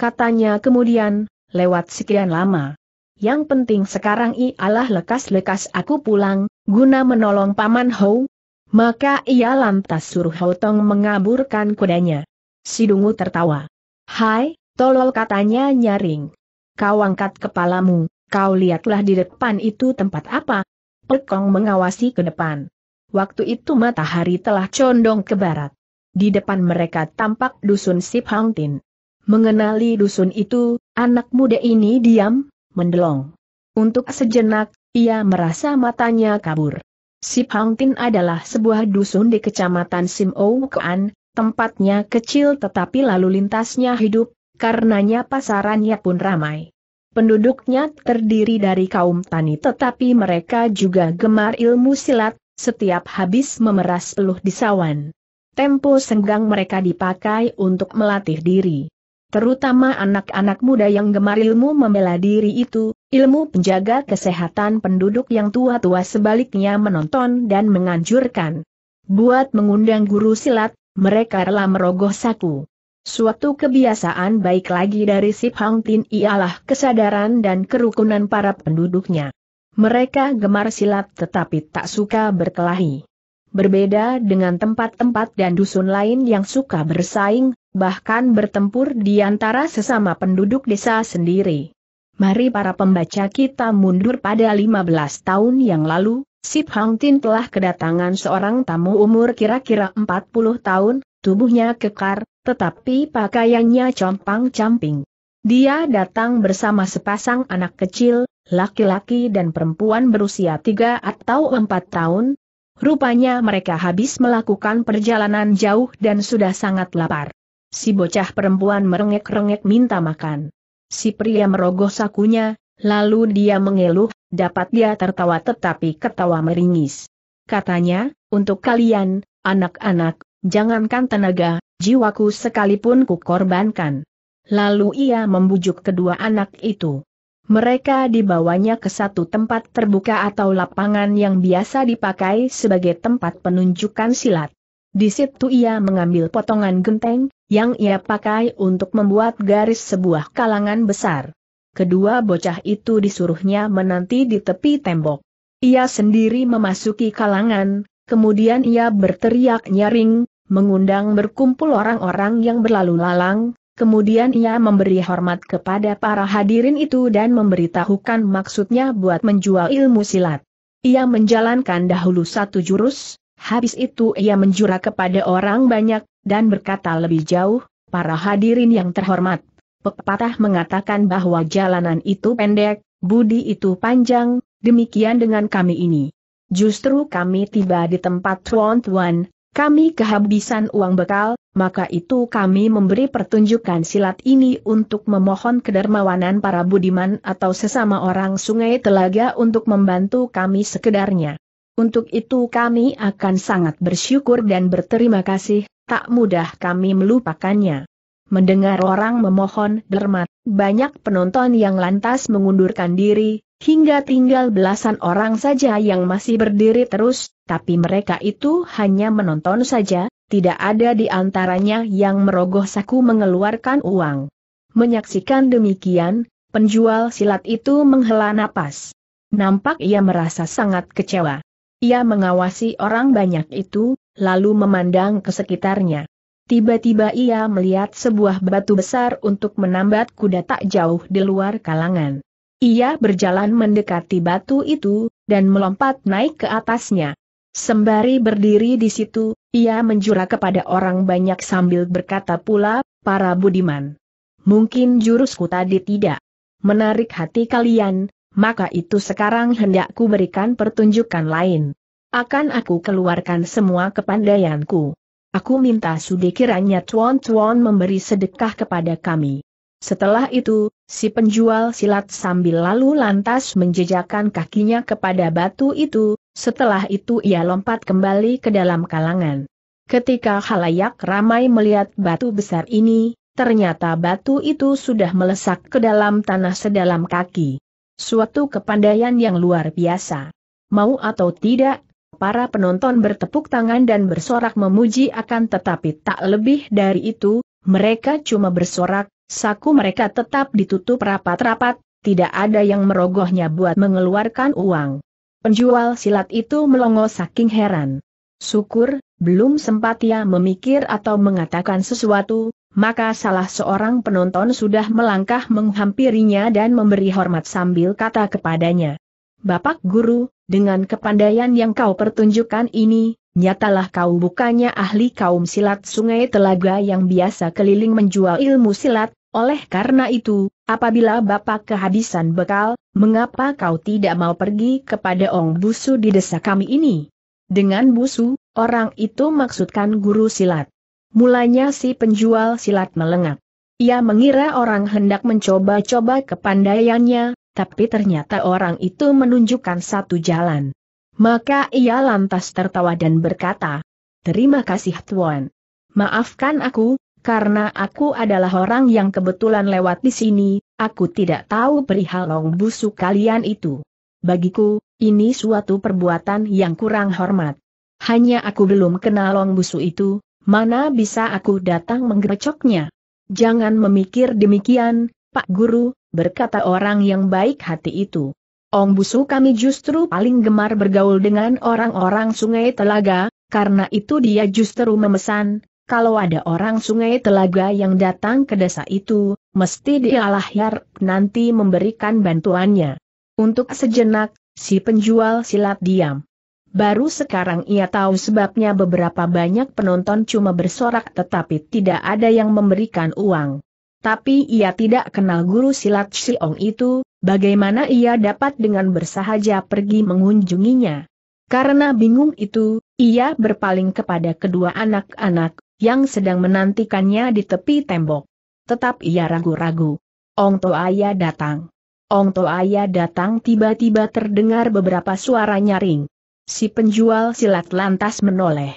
Katanya kemudian, lewat sekian lama. Yang penting sekarang ialah lekas-lekas aku pulang, guna menolong Paman Hou. Maka ia lantas suruh Hou Tong mengaburkan kudanya. Sidungu tertawa. Hai, tolol katanya nyaring. Kau angkat kepalamu, kau lihatlah di depan itu tempat apa. Pekong mengawasi ke depan. Waktu itu matahari telah condong ke barat di depan mereka tampak dusun Sip Hang Tin. Mengenali dusun itu, anak muda ini diam, mendelong. Untuk sejenak, ia merasa matanya kabur. Sip Hang Tin adalah sebuah dusun di kecamatan Sim Oukuan, tempatnya kecil tetapi lalu lintasnya hidup, karenanya pasarannya pun ramai. Penduduknya terdiri dari kaum tani tetapi mereka juga gemar ilmu silat, setiap habis memeras peluh di sawan tempo senggang mereka dipakai untuk melatih diri. Terutama anak-anak muda yang gemar ilmu membela diri itu, ilmu penjaga kesehatan penduduk yang tua-tua sebaliknya menonton dan menganjurkan. Buat mengundang guru silat, mereka rela merogoh saku. Suatu kebiasaan baik lagi dari Sip Hang Tin ialah kesadaran dan kerukunan para penduduknya. Mereka gemar silat tetapi tak suka berkelahi. Berbeda dengan tempat-tempat dan dusun lain yang suka bersaing, bahkan bertempur di antara sesama penduduk desa sendiri. Mari para pembaca kita mundur pada 15 tahun yang lalu, Sip Hang Tin telah kedatangan seorang tamu umur kira-kira 40 tahun, tubuhnya kekar, tetapi pakaiannya compang-camping. Dia datang bersama sepasang anak kecil, laki-laki dan perempuan berusia 3 atau 4 tahun, Rupanya mereka habis melakukan perjalanan jauh dan sudah sangat lapar. Si bocah perempuan merengek-rengek minta makan. Si pria merogoh sakunya, lalu dia mengeluh, dapat dia tertawa tetapi ketawa meringis. Katanya, untuk kalian, anak-anak, jangankan tenaga, jiwaku sekalipun kukorbankan. Lalu ia membujuk kedua anak itu. Mereka dibawanya ke satu tempat terbuka atau lapangan yang biasa dipakai sebagai tempat penunjukan silat. Di situ ia mengambil potongan genteng, yang ia pakai untuk membuat garis sebuah kalangan besar. Kedua bocah itu disuruhnya menanti di tepi tembok. Ia sendiri memasuki kalangan, kemudian ia berteriak nyaring, mengundang berkumpul orang-orang yang berlalu lalang, Kemudian ia memberi hormat kepada para hadirin itu dan memberitahukan maksudnya buat menjual ilmu silat. Ia menjalankan dahulu satu jurus, habis itu ia menjura kepada orang banyak, dan berkata lebih jauh, para hadirin yang terhormat. Pepatah mengatakan bahwa jalanan itu pendek, budi itu panjang, demikian dengan kami ini. Justru kami tiba di tempat tuan-tuan, kami kehabisan uang bekal, maka itu kami memberi pertunjukan silat ini untuk memohon kedermawanan para budiman atau sesama orang sungai telaga untuk membantu kami sekedarnya. Untuk itu kami akan sangat bersyukur dan berterima kasih, tak mudah kami melupakannya. Mendengar orang memohon dermat, banyak penonton yang lantas mengundurkan diri, Hingga tinggal belasan orang saja yang masih berdiri terus, tapi mereka itu hanya menonton saja, tidak ada di antaranya yang merogoh saku mengeluarkan uang. Menyaksikan demikian, penjual silat itu menghela napas. Nampak ia merasa sangat kecewa. Ia mengawasi orang banyak itu, lalu memandang ke sekitarnya. Tiba-tiba ia melihat sebuah batu besar untuk menambat kuda tak jauh di luar kalangan. Ia berjalan mendekati batu itu, dan melompat naik ke atasnya. Sembari berdiri di situ, ia menjura kepada orang banyak sambil berkata pula, para budiman. Mungkin jurusku tadi tidak menarik hati kalian, maka itu sekarang hendakku berikan pertunjukan lain. Akan aku keluarkan semua kepandaianku. Aku minta sudikiranya kiranya Tuan Tuan memberi sedekah kepada kami. Setelah itu, Si penjual silat sambil lalu lantas menjejakkan kakinya kepada batu itu, setelah itu ia lompat kembali ke dalam kalangan. Ketika halayak ramai melihat batu besar ini, ternyata batu itu sudah melesak ke dalam tanah sedalam kaki. Suatu kepandaian yang luar biasa. Mau atau tidak, para penonton bertepuk tangan dan bersorak memuji akan tetapi tak lebih dari itu, mereka cuma bersorak, Saku mereka tetap ditutup rapat-rapat, tidak ada yang merogohnya buat mengeluarkan uang. Penjual silat itu melongo saking heran. Syukur, belum sempat ia memikir atau mengatakan sesuatu, maka salah seorang penonton sudah melangkah menghampirinya dan memberi hormat sambil kata kepadanya. Bapak guru, dengan kepandaian yang kau pertunjukkan ini, nyatalah kau bukannya ahli kaum silat sungai telaga yang biasa keliling menjual ilmu silat, oleh karena itu, apabila Bapak kehabisan bekal, mengapa kau tidak mau pergi kepada Ong Busu di desa kami ini? Dengan Busu, orang itu maksudkan guru silat. Mulanya si penjual silat melengak. Ia mengira orang hendak mencoba-coba kepandaiannya, tapi ternyata orang itu menunjukkan satu jalan. Maka ia lantas tertawa dan berkata, Terima kasih Tuan. Maafkan aku, karena aku adalah orang yang kebetulan lewat di sini, aku tidak tahu perihal long busuk kalian itu. Bagiku, ini suatu perbuatan yang kurang hormat. Hanya aku belum kenal long busuk itu, mana bisa aku datang menggerecoknya. Jangan memikir demikian, Pak Guru, berkata orang yang baik hati itu. Ong Busu kami justru paling gemar bergaul dengan orang-orang sungai telaga, karena itu dia justru memesan, kalau ada orang sungai telaga yang datang ke desa itu, mesti dialah Yar nanti memberikan bantuannya. Untuk sejenak, si penjual silat diam. Baru sekarang ia tahu sebabnya beberapa banyak penonton cuma bersorak tetapi tidak ada yang memberikan uang. Tapi ia tidak kenal guru silat Siong itu, bagaimana ia dapat dengan bersahaja pergi mengunjunginya. Karena bingung itu, ia berpaling kepada kedua anak-anak, yang sedang menantikannya di tepi tembok. Tetap ia ragu-ragu. Ong To Toaya datang. Ong To Toaya datang tiba-tiba terdengar beberapa suara nyaring. Si penjual silat lantas menoleh.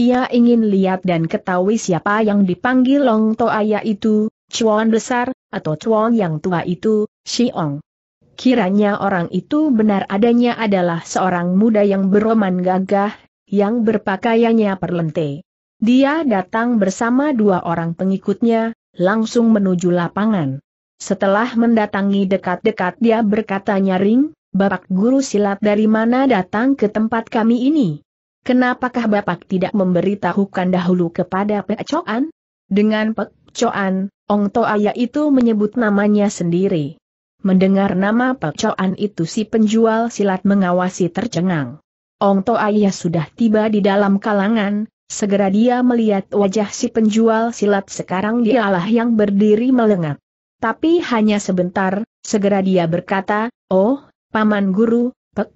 Ia ingin lihat dan ketahui siapa yang dipanggil Ong To Toaya itu, Chuan besar, atau Chuan yang tua itu, si Ong. Kiranya orang itu benar adanya adalah seorang muda yang beroman gagah, yang berpakaiannya perlente. Dia datang bersama dua orang pengikutnya, langsung menuju lapangan. Setelah mendatangi dekat-dekat dia berkata nyaring, Bapak guru silat dari mana datang ke tempat kami ini? Kenapakah Bapak tidak memberitahukan dahulu kepada Pek Coan? Dengan Pek Coan, Ong Toaya itu menyebut namanya sendiri. Mendengar nama Pek Coan itu si penjual silat mengawasi tercengang. Ong Toaya sudah tiba di dalam kalangan, Segera dia melihat wajah si penjual silat sekarang dialah yang berdiri melengak. Tapi hanya sebentar, segera dia berkata, Oh, Paman Guru, Pek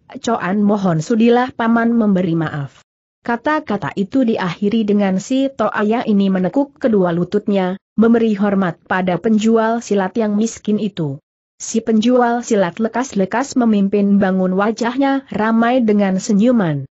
mohon sudilah Paman memberi maaf. Kata-kata itu diakhiri dengan si Toaya ini menekuk kedua lututnya, memberi hormat pada penjual silat yang miskin itu. Si penjual silat lekas-lekas memimpin bangun wajahnya ramai dengan senyuman.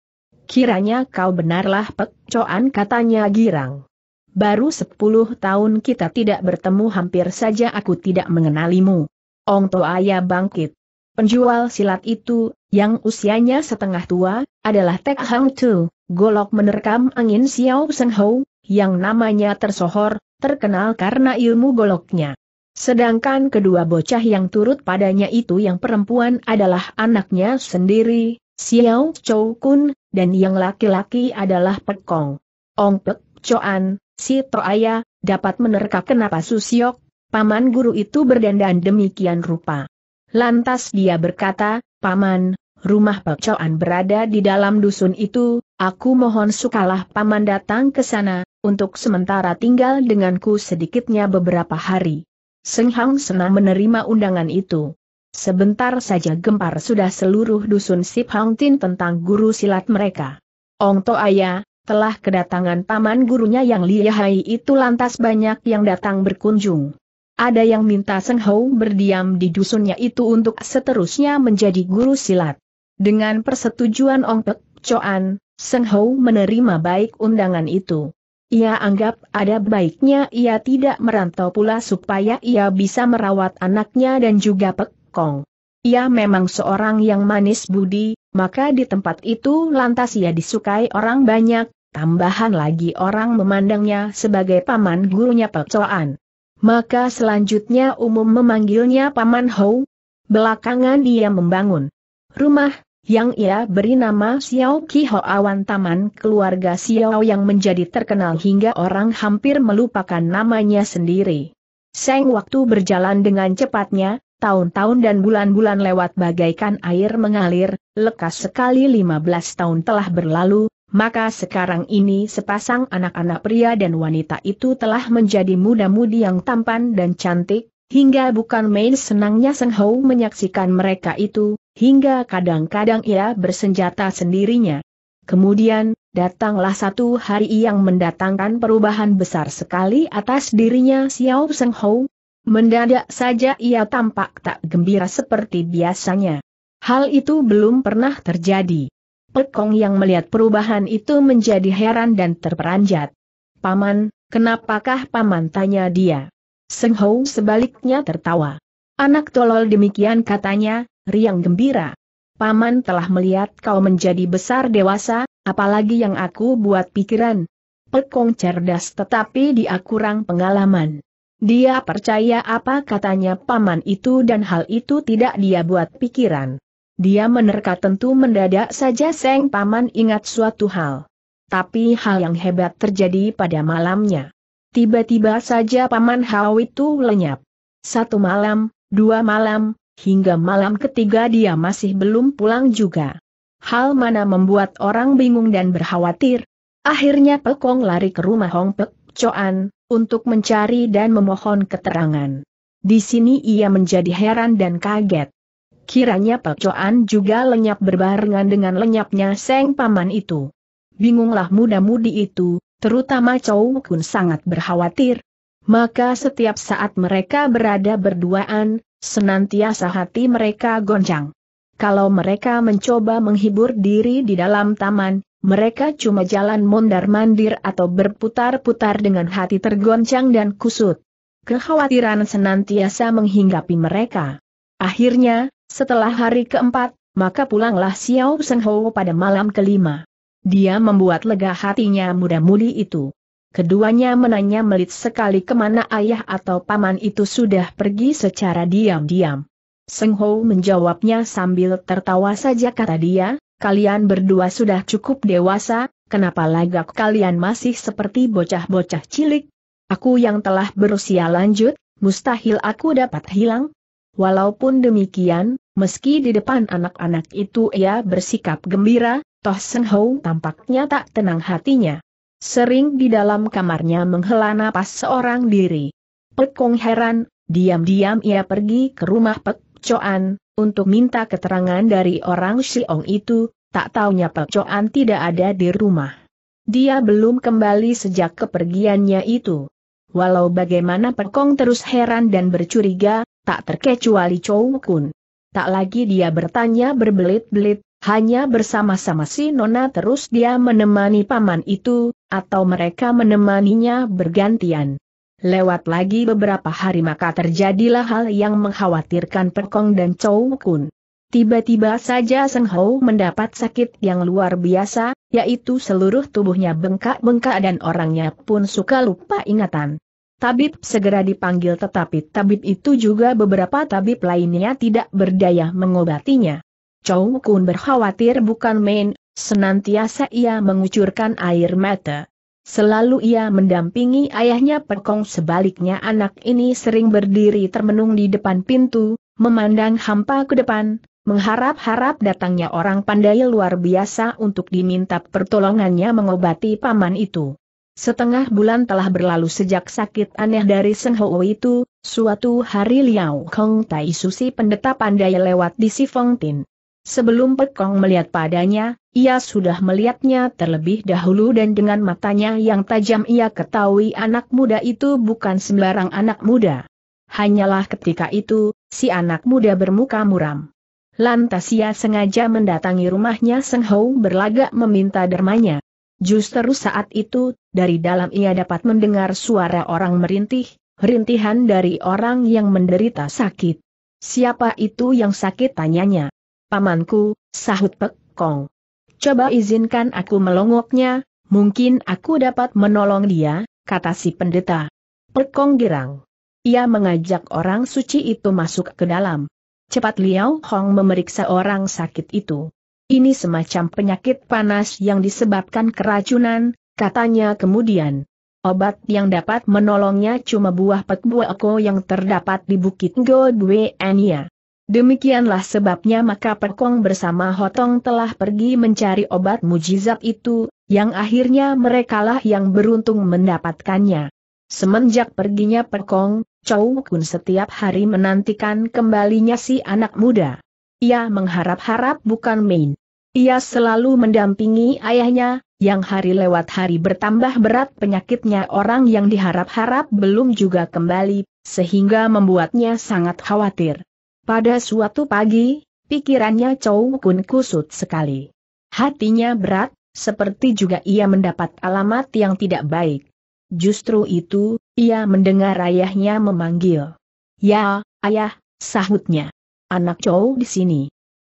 Kiranya kau benarlah Pek Coan katanya girang. Baru sepuluh tahun kita tidak bertemu hampir saja aku tidak mengenalimu. Ong Toaya bangkit. Penjual silat itu, yang usianya setengah tua, adalah Tek Hang Tu, golok menerkam angin Xiao Seng Hou, yang namanya tersohor, terkenal karena ilmu goloknya. Sedangkan kedua bocah yang turut padanya itu yang perempuan adalah anaknya sendiri, Xiao Chou Kun, dan yang laki-laki adalah Pekong. Ong Pek Choan, si Toaya, dapat menerka kenapa Susiok, paman guru itu berdandan demikian rupa. Lantas dia berkata, Paman, rumah Pek Choan berada di dalam dusun itu, aku mohon sukalah Paman datang ke sana, untuk sementara tinggal denganku sedikitnya beberapa hari. Seng Hang senang menerima undangan itu. Sebentar saja gempar sudah seluruh dusun Sip Hang tentang guru silat mereka. Ong To Aya, telah kedatangan paman gurunya yang lihai itu lantas banyak yang datang berkunjung. Ada yang minta Seng Hou berdiam di dusunnya itu untuk seterusnya menjadi guru silat. Dengan persetujuan Ong Pek Choan, Seng Hou menerima baik undangan itu. Ia anggap ada baiknya ia tidak merantau pula supaya ia bisa merawat anaknya dan juga Pek Kong. Ia memang seorang yang manis budi, maka di tempat itu lantas ia disukai orang banyak, tambahan lagi orang memandangnya sebagai paman gurunya Pecoan. Maka selanjutnya umum memanggilnya Paman Hou. Belakangan ia membangun rumah, yang ia beri nama Xiao Qi Awan Taman Keluarga Xiao yang menjadi terkenal hingga orang hampir melupakan namanya sendiri. Seng waktu berjalan dengan cepatnya, Tahun-tahun dan bulan-bulan lewat bagaikan air mengalir, lekas sekali 15 tahun telah berlalu, maka sekarang ini sepasang anak-anak pria dan wanita itu telah menjadi muda-mudi yang tampan dan cantik, hingga bukan main senangnya Seng Hou menyaksikan mereka itu, hingga kadang-kadang ia bersenjata sendirinya. Kemudian, datanglah satu hari yang mendatangkan perubahan besar sekali atas dirinya Xiao Seng Hou, Mendadak saja ia tampak tak gembira seperti biasanya. Hal itu belum pernah terjadi. Pekong yang melihat perubahan itu menjadi heran dan terperanjat. Paman, kenapakah paman tanya dia? Seng Hou sebaliknya tertawa. Anak tolol demikian katanya, riang gembira. Paman telah melihat kau menjadi besar dewasa, apalagi yang aku buat pikiran. Pekong cerdas tetapi dia kurang pengalaman. Dia percaya apa katanya paman itu dan hal itu tidak dia buat pikiran. Dia menerka tentu mendadak saja Seng Paman ingat suatu hal. Tapi hal yang hebat terjadi pada malamnya. Tiba-tiba saja Paman Hao itu lenyap. Satu malam, dua malam, hingga malam ketiga dia masih belum pulang juga. Hal mana membuat orang bingung dan berkhawatir. Akhirnya Pekong lari ke rumah Hong Pek Coan, untuk mencari dan memohon keterangan. Di sini ia menjadi heran dan kaget. Kiranya Pecoan juga lenyap berbarengan dengan lenyapnya Seng Paman itu. Bingunglah muda-mudi itu, terutama Chow Kun sangat berkhawatir. Maka setiap saat mereka berada berduaan, senantiasa hati mereka goncang. Kalau mereka mencoba menghibur diri di dalam taman, mereka cuma jalan mondar-mandir atau berputar-putar dengan hati tergoncang dan kusut. Kekhawatiran senantiasa menghinggapi mereka. Akhirnya, setelah hari keempat, maka pulanglah Xiao Senho pada malam kelima. Dia membuat lega hatinya muda-mudi itu. Keduanya menanya melit sekali kemana ayah atau paman itu sudah pergi secara diam-diam. Shenghao menjawabnya sambil tertawa saja kata dia, kalian berdua sudah cukup dewasa, kenapa lagak kalian masih seperti bocah-bocah cilik? Aku yang telah berusia lanjut, mustahil aku dapat hilang. Walaupun demikian, meski di depan anak-anak itu ia bersikap gembira, Toh Seng Hou tampaknya tak tenang hatinya. Sering di dalam kamarnya menghela napas seorang diri. Pekong heran, diam-diam ia pergi ke rumah Pek Coan, untuk minta keterangan dari orang Siong itu, tak taunya Pecoan tidak ada di rumah. Dia belum kembali sejak kepergiannya itu. Walau bagaimana Pekong terus heran dan bercuriga, tak terkecuali Chow Kun. Tak lagi dia bertanya berbelit-belit, hanya bersama-sama si Nona terus dia menemani paman itu, atau mereka menemaninya bergantian. Lewat lagi beberapa hari maka terjadilah hal yang mengkhawatirkan Perkong dan Chow Kun. Tiba-tiba saja Seng Ho mendapat sakit yang luar biasa, yaitu seluruh tubuhnya bengkak-bengkak dan orangnya pun suka lupa ingatan. Tabib segera dipanggil tetapi tabib itu juga beberapa tabib lainnya tidak berdaya mengobatinya. Chow Kun berkhawatir bukan main, senantiasa ia mengucurkan air mata. Selalu ia mendampingi ayahnya Perkong sebaliknya anak ini sering berdiri termenung di depan pintu, memandang hampa ke depan, mengharap-harap datangnya orang pandai luar biasa untuk diminta pertolongannya mengobati paman itu. Setengah bulan telah berlalu sejak sakit aneh dari Seng Ho itu, suatu hari Liao Kong Tai Susi pendeta pandai lewat di Sifong Tin. Sebelum Pekong melihat padanya, ia sudah melihatnya terlebih dahulu dan dengan matanya yang tajam ia ketahui anak muda itu bukan sembarang anak muda. Hanyalah ketika itu, si anak muda bermuka muram. Lantas ia sengaja mendatangi rumahnya Seng Hou berlagak meminta dermanya. Justru saat itu, dari dalam ia dapat mendengar suara orang merintih, rintihan dari orang yang menderita sakit. Siapa itu yang sakit tanyanya? Pamanku, sahut Pek Kong coba izinkan aku melongoknya, mungkin aku dapat menolong dia, kata si pendeta. Pekong girang. Ia mengajak orang suci itu masuk ke dalam. Cepat Liao Hong memeriksa orang sakit itu. Ini semacam penyakit panas yang disebabkan keracunan, katanya kemudian. Obat yang dapat menolongnya cuma buah pekbuako yang terdapat di Bukit Godwe Ania. Demikianlah sebabnya maka Pekong bersama Hotong telah pergi mencari obat mujizat itu, yang akhirnya merekalah yang beruntung mendapatkannya. Semenjak perginya Pekong, Chow Kun setiap hari menantikan kembalinya si anak muda. Ia mengharap-harap bukan main. Ia selalu mendampingi ayahnya, yang hari lewat hari bertambah berat penyakitnya orang yang diharap-harap belum juga kembali, sehingga membuatnya sangat khawatir. Pada suatu pagi, pikirannya Chow Kun kusut sekali. Hatinya berat, seperti juga ia mendapat alamat yang tidak baik. Justru itu, ia mendengar ayahnya memanggil. Ya, ayah, sahutnya. Anak Chow di sini.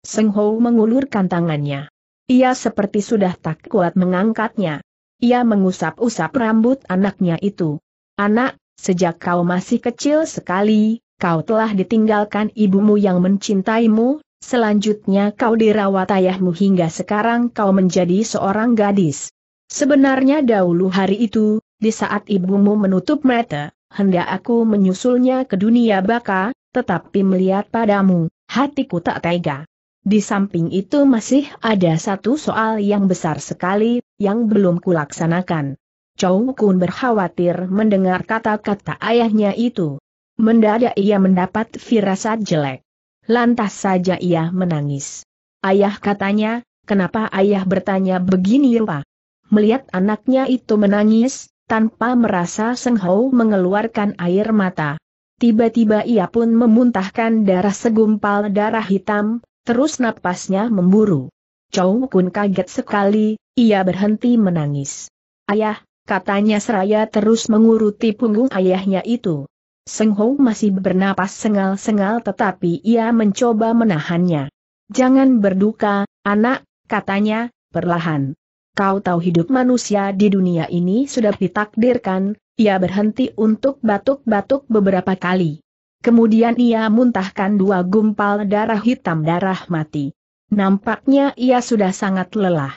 Seng Ho mengulurkan tangannya. Ia seperti sudah tak kuat mengangkatnya. Ia mengusap-usap rambut anaknya itu. Anak, sejak kau masih kecil sekali, kau telah ditinggalkan ibumu yang mencintaimu, selanjutnya kau dirawat ayahmu hingga sekarang kau menjadi seorang gadis. Sebenarnya dahulu hari itu, di saat ibumu menutup mata, hendak aku menyusulnya ke dunia baka, tetapi melihat padamu, hatiku tak tega. Di samping itu masih ada satu soal yang besar sekali, yang belum kulaksanakan. Chow Kun berkhawatir mendengar kata-kata ayahnya itu. Mendadak ia mendapat firasat jelek. Lantas saja ia menangis. Ayah katanya, kenapa ayah bertanya begini rupa? Melihat anaknya itu menangis, tanpa merasa senghou mengeluarkan air mata. Tiba-tiba ia pun memuntahkan darah segumpal darah hitam, terus napasnya memburu. Chow Kun kaget sekali, ia berhenti menangis. Ayah, katanya seraya terus menguruti punggung ayahnya itu. Seng Ho masih bernapas sengal-sengal tetapi ia mencoba menahannya. Jangan berduka, anak, katanya, perlahan. Kau tahu hidup manusia di dunia ini sudah ditakdirkan, ia berhenti untuk batuk-batuk beberapa kali. Kemudian ia muntahkan dua gumpal darah hitam darah mati. Nampaknya ia sudah sangat lelah.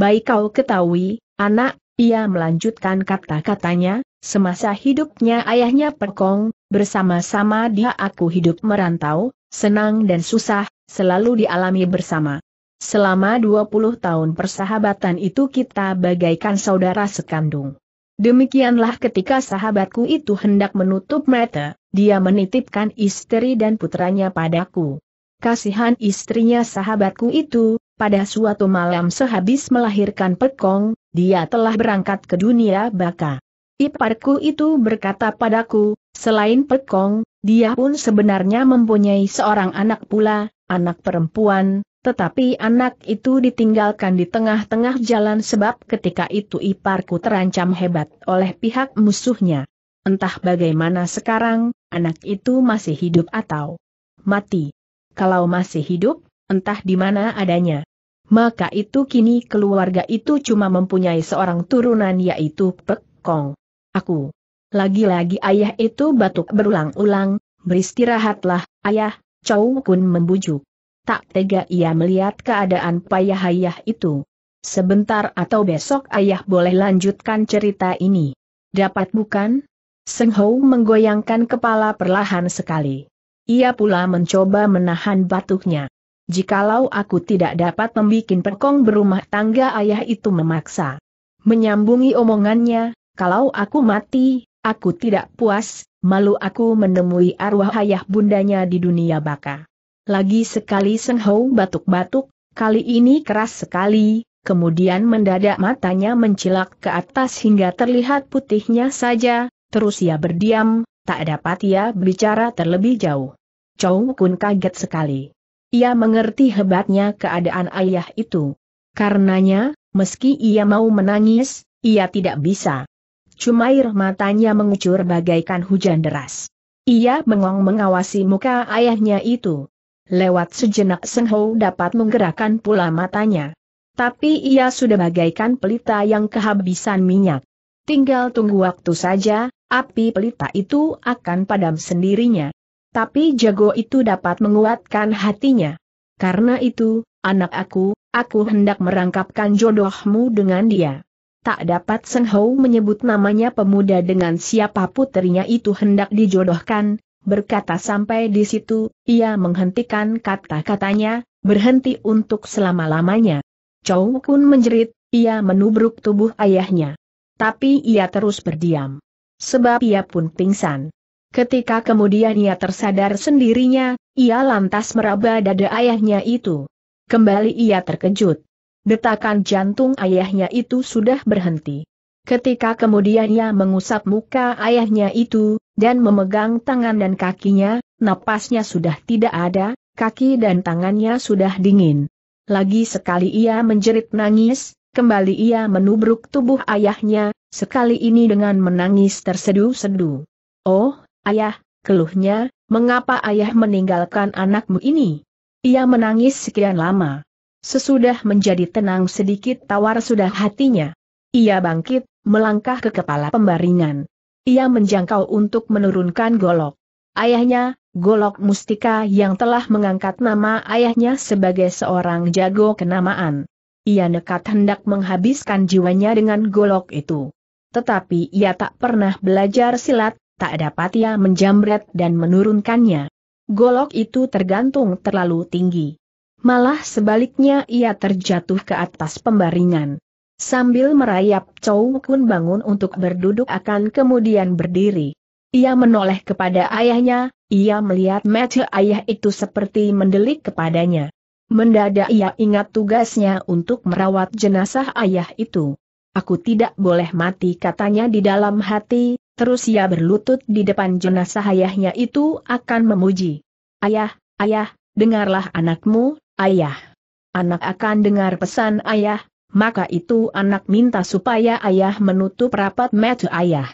Baik kau ketahui, anak, ia melanjutkan kata-katanya, semasa hidupnya ayahnya Perkong, bersama-sama dia aku hidup merantau, senang dan susah, selalu dialami bersama. Selama 20 tahun persahabatan itu kita bagaikan saudara sekandung. Demikianlah ketika sahabatku itu hendak menutup mata, dia menitipkan istri dan putranya padaku. Kasihan istrinya sahabatku itu, pada suatu malam sehabis melahirkan Pekong, dia telah berangkat ke dunia baka. Iparku itu berkata padaku, selain Pekong, dia pun sebenarnya mempunyai seorang anak pula, anak perempuan, tetapi anak itu ditinggalkan di tengah-tengah jalan sebab ketika itu iparku terancam hebat oleh pihak musuhnya. Entah bagaimana sekarang, anak itu masih hidup atau mati. Kalau masih hidup, entah di mana adanya maka itu kini keluarga itu cuma mempunyai seorang turunan yaitu Pek Kong. Aku. Lagi-lagi ayah itu batuk berulang-ulang, beristirahatlah, ayah, Chow Kun membujuk. Tak tega ia melihat keadaan payah ayah itu. Sebentar atau besok ayah boleh lanjutkan cerita ini. Dapat bukan? Seng Hou menggoyangkan kepala perlahan sekali. Ia pula mencoba menahan batuknya jikalau aku tidak dapat membuat perkong berumah tangga ayah itu memaksa. Menyambungi omongannya, kalau aku mati, aku tidak puas, malu aku menemui arwah ayah bundanya di dunia baka. Lagi sekali Seng Hou batuk-batuk, kali ini keras sekali, kemudian mendadak matanya mencilak ke atas hingga terlihat putihnya saja, terus ia berdiam, tak dapat ia bicara terlebih jauh. Chow Kun kaget sekali. Ia mengerti hebatnya keadaan ayah itu. Karenanya, meski ia mau menangis, ia tidak bisa. Cuma air matanya mengucur bagaikan hujan deras. Ia mengong mengawasi muka ayahnya itu. Lewat sejenak Seng Ho dapat menggerakkan pula matanya. Tapi ia sudah bagaikan pelita yang kehabisan minyak. Tinggal tunggu waktu saja, api pelita itu akan padam sendirinya tapi jago itu dapat menguatkan hatinya. Karena itu, anak aku, aku hendak merangkapkan jodohmu dengan dia. Tak dapat Seng Hou menyebut namanya pemuda dengan siapa putrinya itu hendak dijodohkan, berkata sampai di situ, ia menghentikan kata-katanya, berhenti untuk selama-lamanya. Chou Kun menjerit, ia menubruk tubuh ayahnya. Tapi ia terus berdiam. Sebab ia pun pingsan. Ketika kemudian ia tersadar sendirinya, ia lantas meraba dada ayahnya itu. Kembali ia terkejut. Detakan jantung ayahnya itu sudah berhenti. Ketika kemudian ia mengusap muka ayahnya itu, dan memegang tangan dan kakinya, napasnya sudah tidak ada, kaki dan tangannya sudah dingin. Lagi sekali ia menjerit nangis, kembali ia menubruk tubuh ayahnya, sekali ini dengan menangis tersedu-sedu. Oh, Ayah, keluhnya, mengapa ayah meninggalkan anakmu ini? Ia menangis sekian lama. Sesudah menjadi tenang sedikit tawar sudah hatinya. Ia bangkit, melangkah ke kepala pembaringan. Ia menjangkau untuk menurunkan golok. Ayahnya, Golok Mustika yang telah mengangkat nama ayahnya sebagai seorang jago kenamaan. Ia nekat hendak menghabiskan jiwanya dengan golok itu. Tetapi ia tak pernah belajar silat, tak dapat ia menjamret dan menurunkannya. Golok itu tergantung terlalu tinggi. Malah sebaliknya ia terjatuh ke atas pembaringan. Sambil merayap Chow Kun bangun untuk berduduk akan kemudian berdiri. Ia menoleh kepada ayahnya, ia melihat mata ayah itu seperti mendelik kepadanya. Mendadak ia ingat tugasnya untuk merawat jenazah ayah itu. Aku tidak boleh mati katanya di dalam hati, Terus ia berlutut di depan jenazah ayahnya itu akan memuji. Ayah, ayah, dengarlah anakmu, ayah. Anak akan dengar pesan ayah, maka itu anak minta supaya ayah menutup rapat metu ayah.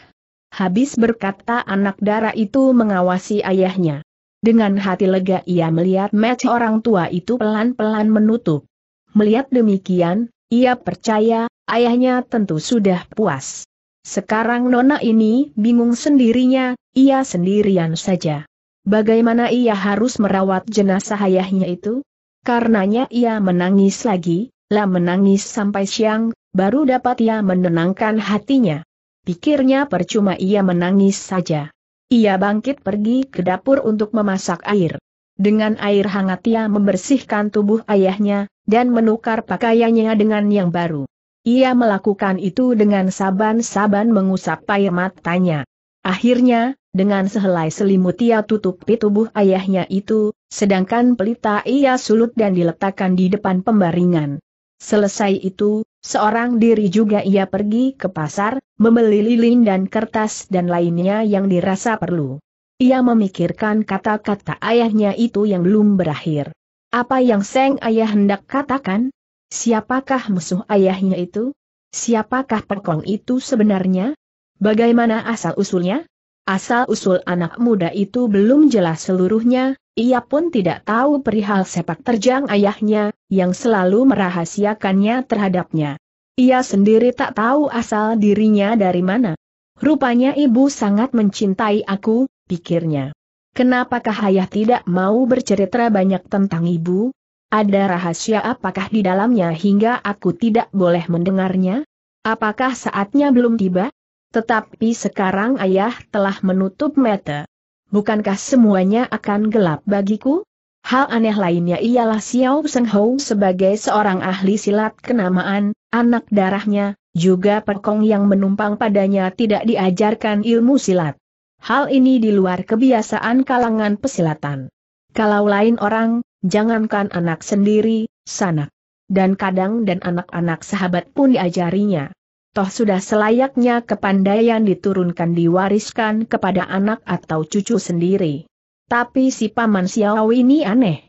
Habis berkata anak darah itu mengawasi ayahnya. Dengan hati lega ia melihat match orang tua itu pelan-pelan menutup. Melihat demikian, ia percaya, ayahnya tentu sudah puas. Sekarang Nona ini bingung sendirinya, ia sendirian saja. Bagaimana ia harus merawat jenazah ayahnya itu? Karenanya ia menangis lagi, lah menangis sampai siang, baru dapat ia menenangkan hatinya. Pikirnya percuma ia menangis saja. Ia bangkit pergi ke dapur untuk memasak air. Dengan air hangat ia membersihkan tubuh ayahnya, dan menukar pakaiannya dengan yang baru. Ia melakukan itu dengan saban-saban mengusap air matanya. Akhirnya, dengan sehelai selimut ia tutupi tubuh ayahnya itu, sedangkan pelita ia sulut dan diletakkan di depan pembaringan. Selesai itu, seorang diri juga ia pergi ke pasar, membeli lilin dan kertas dan lainnya yang dirasa perlu. Ia memikirkan kata-kata ayahnya itu yang belum berakhir. Apa yang Seng ayah hendak katakan? Siapakah musuh ayahnya itu? Siapakah pekong itu sebenarnya? Bagaimana asal-usulnya? Asal-usul anak muda itu belum jelas seluruhnya, ia pun tidak tahu perihal sepak terjang ayahnya, yang selalu merahasiakannya terhadapnya. Ia sendiri tak tahu asal dirinya dari mana. Rupanya ibu sangat mencintai aku, pikirnya. Kenapakah ayah tidak mau bercerita banyak tentang ibu? Ada rahasia apakah di dalamnya hingga aku tidak boleh mendengarnya? Apakah saatnya belum tiba? Tetapi sekarang ayah telah menutup mata. Bukankah semuanya akan gelap bagiku? Hal aneh lainnya ialah Xiao Seng Hou sebagai seorang ahli silat kenamaan, anak darahnya, juga perkong yang menumpang padanya tidak diajarkan ilmu silat. Hal ini di luar kebiasaan kalangan pesilatan. Kalau lain orang, jangankan anak sendiri, sanak. Dan kadang dan anak-anak sahabat pun diajarinya. Toh sudah selayaknya kepandaian diturunkan diwariskan kepada anak atau cucu sendiri. Tapi si Paman Xiao ini aneh.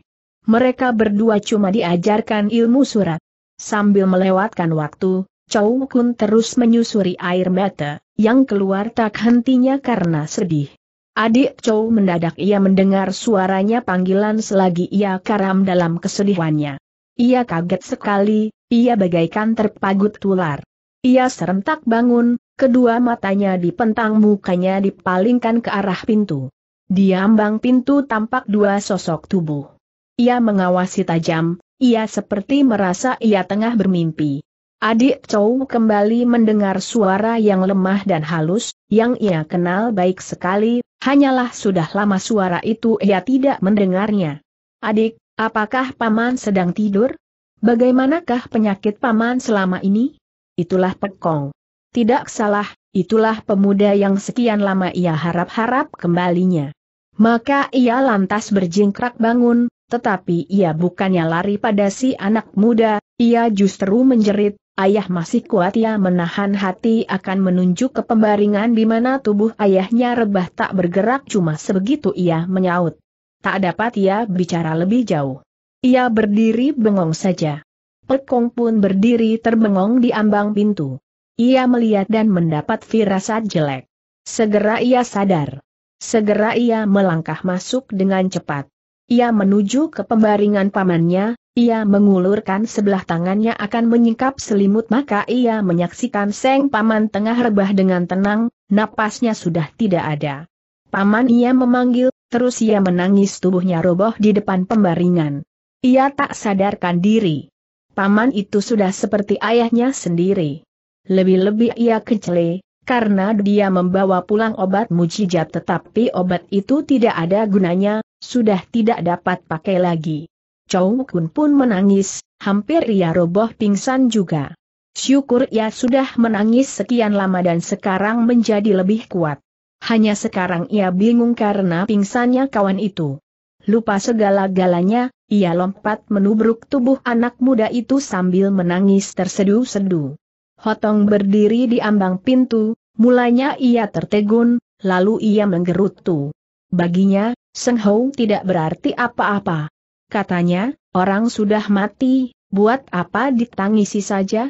Mereka berdua cuma diajarkan ilmu surat. Sambil melewatkan waktu, Chow Kun terus menyusuri air mata, yang keluar tak hentinya karena sedih. Adik Chow mendadak ia mendengar suaranya panggilan selagi ia karam dalam kesedihannya. Ia kaget sekali, ia bagaikan terpagut tular. Ia serentak bangun, kedua matanya dipentang mukanya dipalingkan ke arah pintu. Di ambang pintu tampak dua sosok tubuh. Ia mengawasi tajam, ia seperti merasa ia tengah bermimpi. Adik Chow kembali mendengar suara yang lemah dan halus, yang ia kenal baik sekali, Hanyalah sudah lama suara itu ia tidak mendengarnya. Adik, apakah paman sedang tidur? Bagaimanakah penyakit paman selama ini? Itulah pekong. Tidak salah, itulah pemuda yang sekian lama ia harap-harap kembalinya. Maka ia lantas berjingkrak bangun, tetapi ia bukannya lari pada si anak muda, ia justru menjerit, ayah masih kuat ia menahan hati akan menunjuk ke pembaringan di mana tubuh ayahnya rebah tak bergerak cuma sebegitu ia menyaut. Tak dapat ia bicara lebih jauh. Ia berdiri bengong saja. Pekong pun berdiri terbengong di ambang pintu. Ia melihat dan mendapat firasat jelek. Segera ia sadar. Segera ia melangkah masuk dengan cepat. Ia menuju ke pembaringan pamannya, ia mengulurkan sebelah tangannya akan menyingkap selimut maka ia menyaksikan Seng Paman tengah rebah dengan tenang, napasnya sudah tidak ada. Paman ia memanggil, terus ia menangis tubuhnya roboh di depan pembaringan. Ia tak sadarkan diri. Paman itu sudah seperti ayahnya sendiri. Lebih-lebih ia kecele, karena dia membawa pulang obat mujijat tetapi obat itu tidak ada gunanya, sudah tidak dapat pakai lagi. Chow Kun pun menangis, hampir ia roboh pingsan juga. Syukur ia ya sudah menangis sekian lama dan sekarang menjadi lebih kuat. Hanya sekarang ia bingung karena pingsannya kawan itu. Lupa segala-galanya, ia lompat menubruk tubuh anak muda itu sambil menangis tersedu-sedu. Hotong berdiri di ambang pintu, mulanya ia tertegun, lalu ia menggerutu. Baginya, Seng Hou tidak berarti apa-apa katanya, orang sudah mati, buat apa ditangisi saja?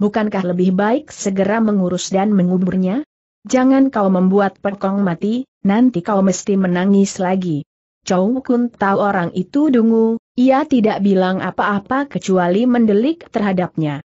Bukankah lebih baik segera mengurus dan menguburnya? Jangan kau membuat perkong mati, nanti kau mesti menangis lagi. Chow Kun tahu orang itu dungu, ia tidak bilang apa-apa kecuali mendelik terhadapnya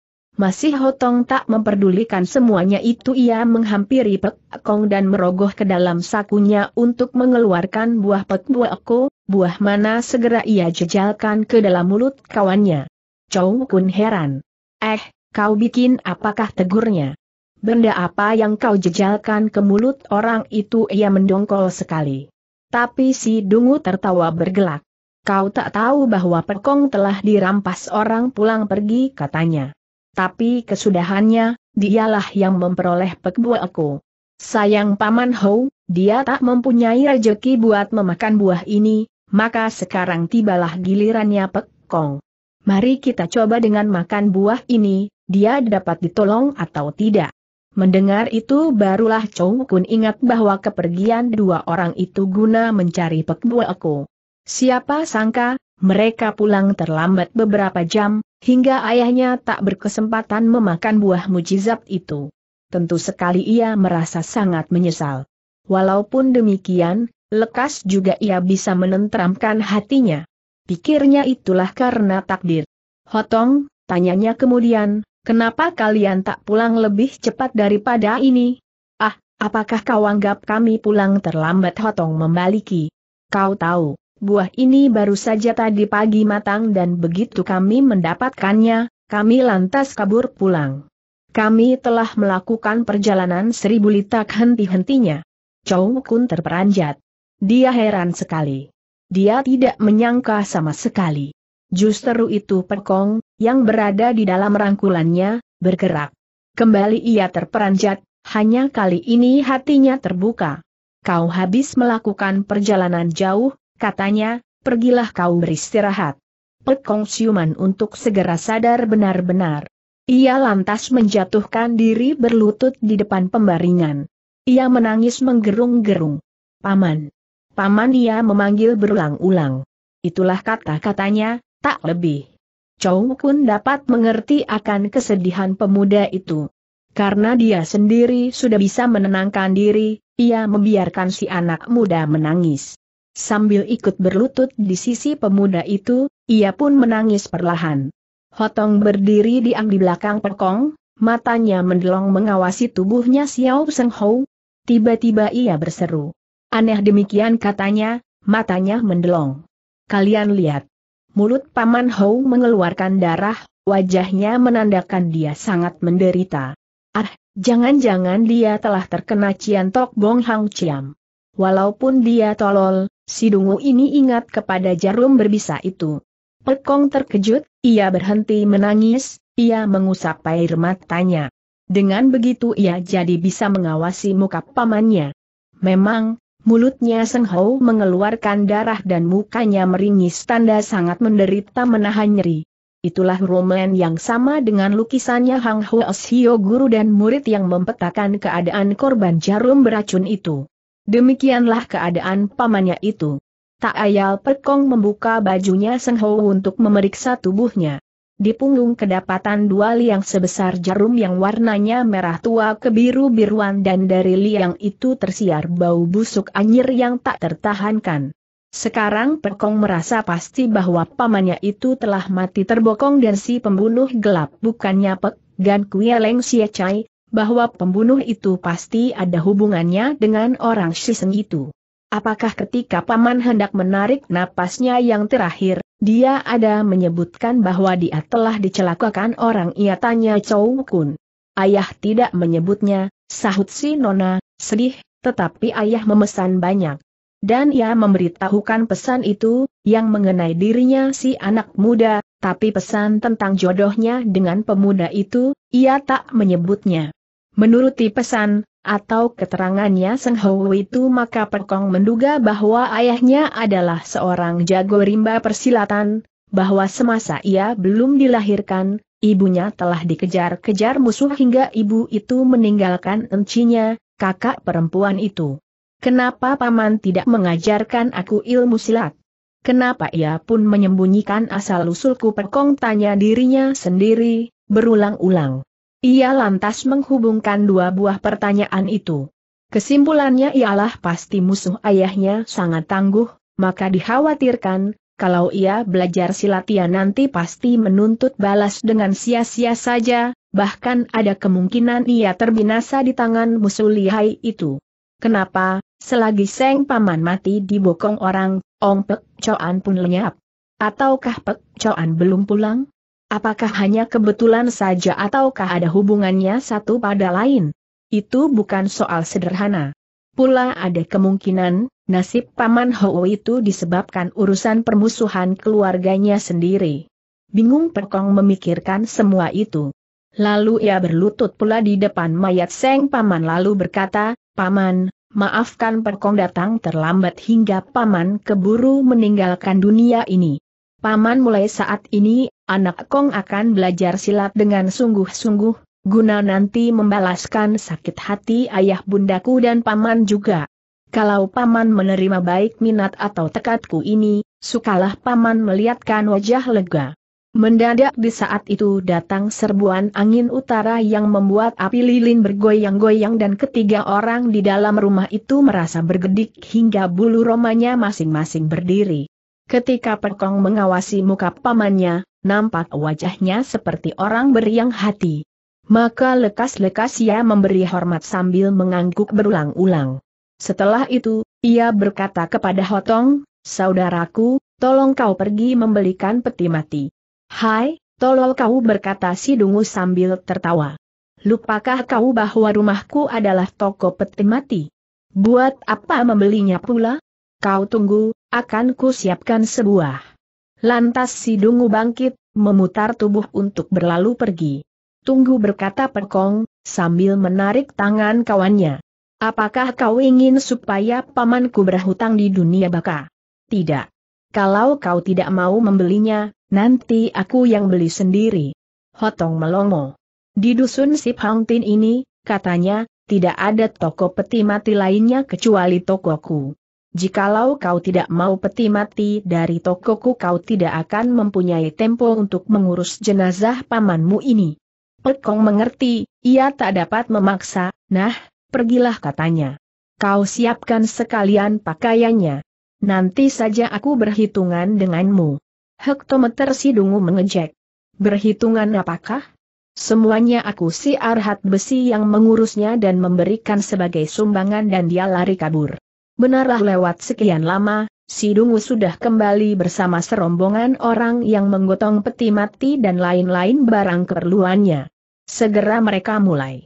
masih Hotong tak memperdulikan semuanya itu ia menghampiri Pek Kong dan merogoh ke dalam sakunya untuk mengeluarkan buah Pek Buako, buah mana segera ia jejalkan ke dalam mulut kawannya. Chow Kun heran. Eh, kau bikin apakah tegurnya? Benda apa yang kau jejalkan ke mulut orang itu ia mendongkol sekali. Tapi si Dungu tertawa bergelak. Kau tak tahu bahwa Pekong telah dirampas orang pulang pergi katanya. Tapi kesudahannya, dialah yang memperoleh pekbuaku. Sayang Paman Hou, dia tak mempunyai rejeki buat memakan buah ini, maka sekarang tibalah gilirannya Pek Kong. Mari kita coba dengan makan buah ini, dia dapat ditolong atau tidak. Mendengar itu barulah Chow Kun ingat bahwa kepergian dua orang itu guna mencari Pek Aku. Siapa sangka, mereka pulang terlambat beberapa jam, hingga ayahnya tak berkesempatan memakan buah mujizat itu. Tentu sekali ia merasa sangat menyesal. Walaupun demikian, lekas juga ia bisa menentramkan hatinya. Pikirnya itulah karena takdir. Hotong, tanyanya kemudian, kenapa kalian tak pulang lebih cepat daripada ini? Ah, apakah kau anggap kami pulang terlambat Hotong membaliki? Kau tahu, buah ini baru saja tadi pagi matang dan begitu kami mendapatkannya, kami lantas kabur pulang. Kami telah melakukan perjalanan seribu litak henti-hentinya. Chow Kun terperanjat. Dia heran sekali. Dia tidak menyangka sama sekali. Justru itu perkong, yang berada di dalam rangkulannya, bergerak. Kembali ia terperanjat, hanya kali ini hatinya terbuka. Kau habis melakukan perjalanan jauh, katanya, pergilah kau beristirahat. Pek siuman untuk segera sadar benar-benar. Ia lantas menjatuhkan diri berlutut di depan pembaringan. Ia menangis menggerung-gerung. Paman. Paman ia memanggil berulang-ulang. Itulah kata-katanya, tak lebih. Chow Kun dapat mengerti akan kesedihan pemuda itu. Karena dia sendiri sudah bisa menenangkan diri, ia membiarkan si anak muda menangis. Sambil ikut berlutut di sisi pemuda itu, ia pun menangis perlahan. Hotong berdiri ang di belakang Pekong, matanya mendelong mengawasi tubuhnya Xiao Seng Hou. Tiba-tiba ia berseru. Aneh demikian katanya, matanya mendelong. Kalian lihat. Mulut Paman Hou mengeluarkan darah, wajahnya menandakan dia sangat menderita. Ah, jangan-jangan dia telah terkena Ciantok Bong Hang Ciam. Walaupun dia tolol, si dungu ini ingat kepada jarum berbisa itu. Pekong terkejut, ia berhenti menangis, ia mengusap air matanya. Dengan begitu ia jadi bisa mengawasi muka pamannya. Memang, mulutnya Seng Ho mengeluarkan darah dan mukanya meringis tanda sangat menderita menahan nyeri. Itulah Roman yang sama dengan lukisannya Hang Osio Guru dan murid yang mempetakan keadaan korban jarum beracun itu. Demikianlah keadaan pamannya itu. Tak ayal Pekong membuka bajunya Seng Ho untuk memeriksa tubuhnya. Di punggung kedapatan dua liang sebesar jarum yang warnanya merah tua kebiru-biruan dan dari liang itu tersiar bau busuk anyir yang tak tertahankan. Sekarang Pekong merasa pasti bahwa pamannya itu telah mati terbokong dan si pembunuh gelap bukannya Pek Gan Kuya Leng Chai, bahwa pembunuh itu pasti ada hubungannya dengan orang Shiseng itu. Apakah ketika Paman hendak menarik napasnya yang terakhir, dia ada menyebutkan bahwa dia telah dicelakakan orang ia tanya Chow Kun. Ayah tidak menyebutnya, sahut si Nona, sedih, tetapi ayah memesan banyak. Dan ia memberitahukan pesan itu, yang mengenai dirinya si anak muda, tapi pesan tentang jodohnya dengan pemuda itu, ia tak menyebutnya. Menuruti pesan, atau keterangannya Seng Hou itu maka Perkong menduga bahwa ayahnya adalah seorang jago rimba persilatan, bahwa semasa ia belum dilahirkan, ibunya telah dikejar-kejar musuh hingga ibu itu meninggalkan encinya, kakak perempuan itu. Kenapa paman tidak mengajarkan aku ilmu silat? Kenapa ia pun menyembunyikan asal-usulku perkong tanya dirinya sendiri, berulang-ulang. Ia lantas menghubungkan dua buah pertanyaan itu. Kesimpulannya ialah pasti musuh ayahnya sangat tangguh, maka dikhawatirkan, kalau ia belajar silatian nanti pasti menuntut balas dengan sia-sia saja, bahkan ada kemungkinan ia terbinasa di tangan musuh lihai itu. Kenapa, selagi Seng Paman mati dibokong orang, Ong Pek Coan pun lenyap? Ataukah Pek Coan belum pulang? Apakah hanya kebetulan saja ataukah ada hubungannya satu pada lain? Itu bukan soal sederhana. Pula ada kemungkinan, nasib Paman Hou itu disebabkan urusan permusuhan keluarganya sendiri. Bingung Pekong memikirkan semua itu. Lalu ia berlutut pula di depan mayat Seng Paman lalu berkata, Paman, maafkan Pekong datang terlambat hingga Paman keburu meninggalkan dunia ini. Paman mulai saat ini anak Kong akan belajar silat dengan sungguh-sungguh, guna nanti membalaskan sakit hati ayah bundaku dan paman juga. Kalau paman menerima baik minat atau tekadku ini, sukalah paman melihatkan wajah lega. Mendadak di saat itu datang serbuan angin utara yang membuat api lilin bergoyang-goyang dan ketiga orang di dalam rumah itu merasa bergedik hingga bulu romanya masing-masing berdiri. Ketika Pekong mengawasi muka pamannya, nampak wajahnya seperti orang beriang hati. Maka lekas-lekas ia memberi hormat sambil mengangguk berulang-ulang. Setelah itu, ia berkata kepada Hotong, Saudaraku, tolong kau pergi membelikan peti mati. Hai, tolong kau berkata si dungu sambil tertawa. Lupakah kau bahwa rumahku adalah toko peti mati? Buat apa membelinya pula? Kau tunggu, akan ku siapkan sebuah Lantas si Dungu bangkit, memutar tubuh untuk berlalu pergi. Tunggu berkata Perkong, sambil menarik tangan kawannya. Apakah kau ingin supaya pamanku berhutang di dunia baka? Tidak. Kalau kau tidak mau membelinya, nanti aku yang beli sendiri. Hotong melongo. Di dusun Sip Hang Tin ini, katanya, tidak ada toko peti mati lainnya kecuali tokoku. Jikalau kau tidak mau peti mati dari tokoku kau tidak akan mempunyai tempo untuk mengurus jenazah pamanmu ini. Pekong mengerti, ia tak dapat memaksa, nah, pergilah katanya. Kau siapkan sekalian pakaiannya. Nanti saja aku berhitungan denganmu. Hektometer Sidungu mengejek. Berhitungan apakah? Semuanya aku si Arhat Besi yang mengurusnya dan memberikan sebagai sumbangan dan dia lari kabur. Benarlah lewat sekian lama, si sudah kembali bersama serombongan orang yang menggotong peti mati dan lain-lain barang keperluannya. Segera mereka mulai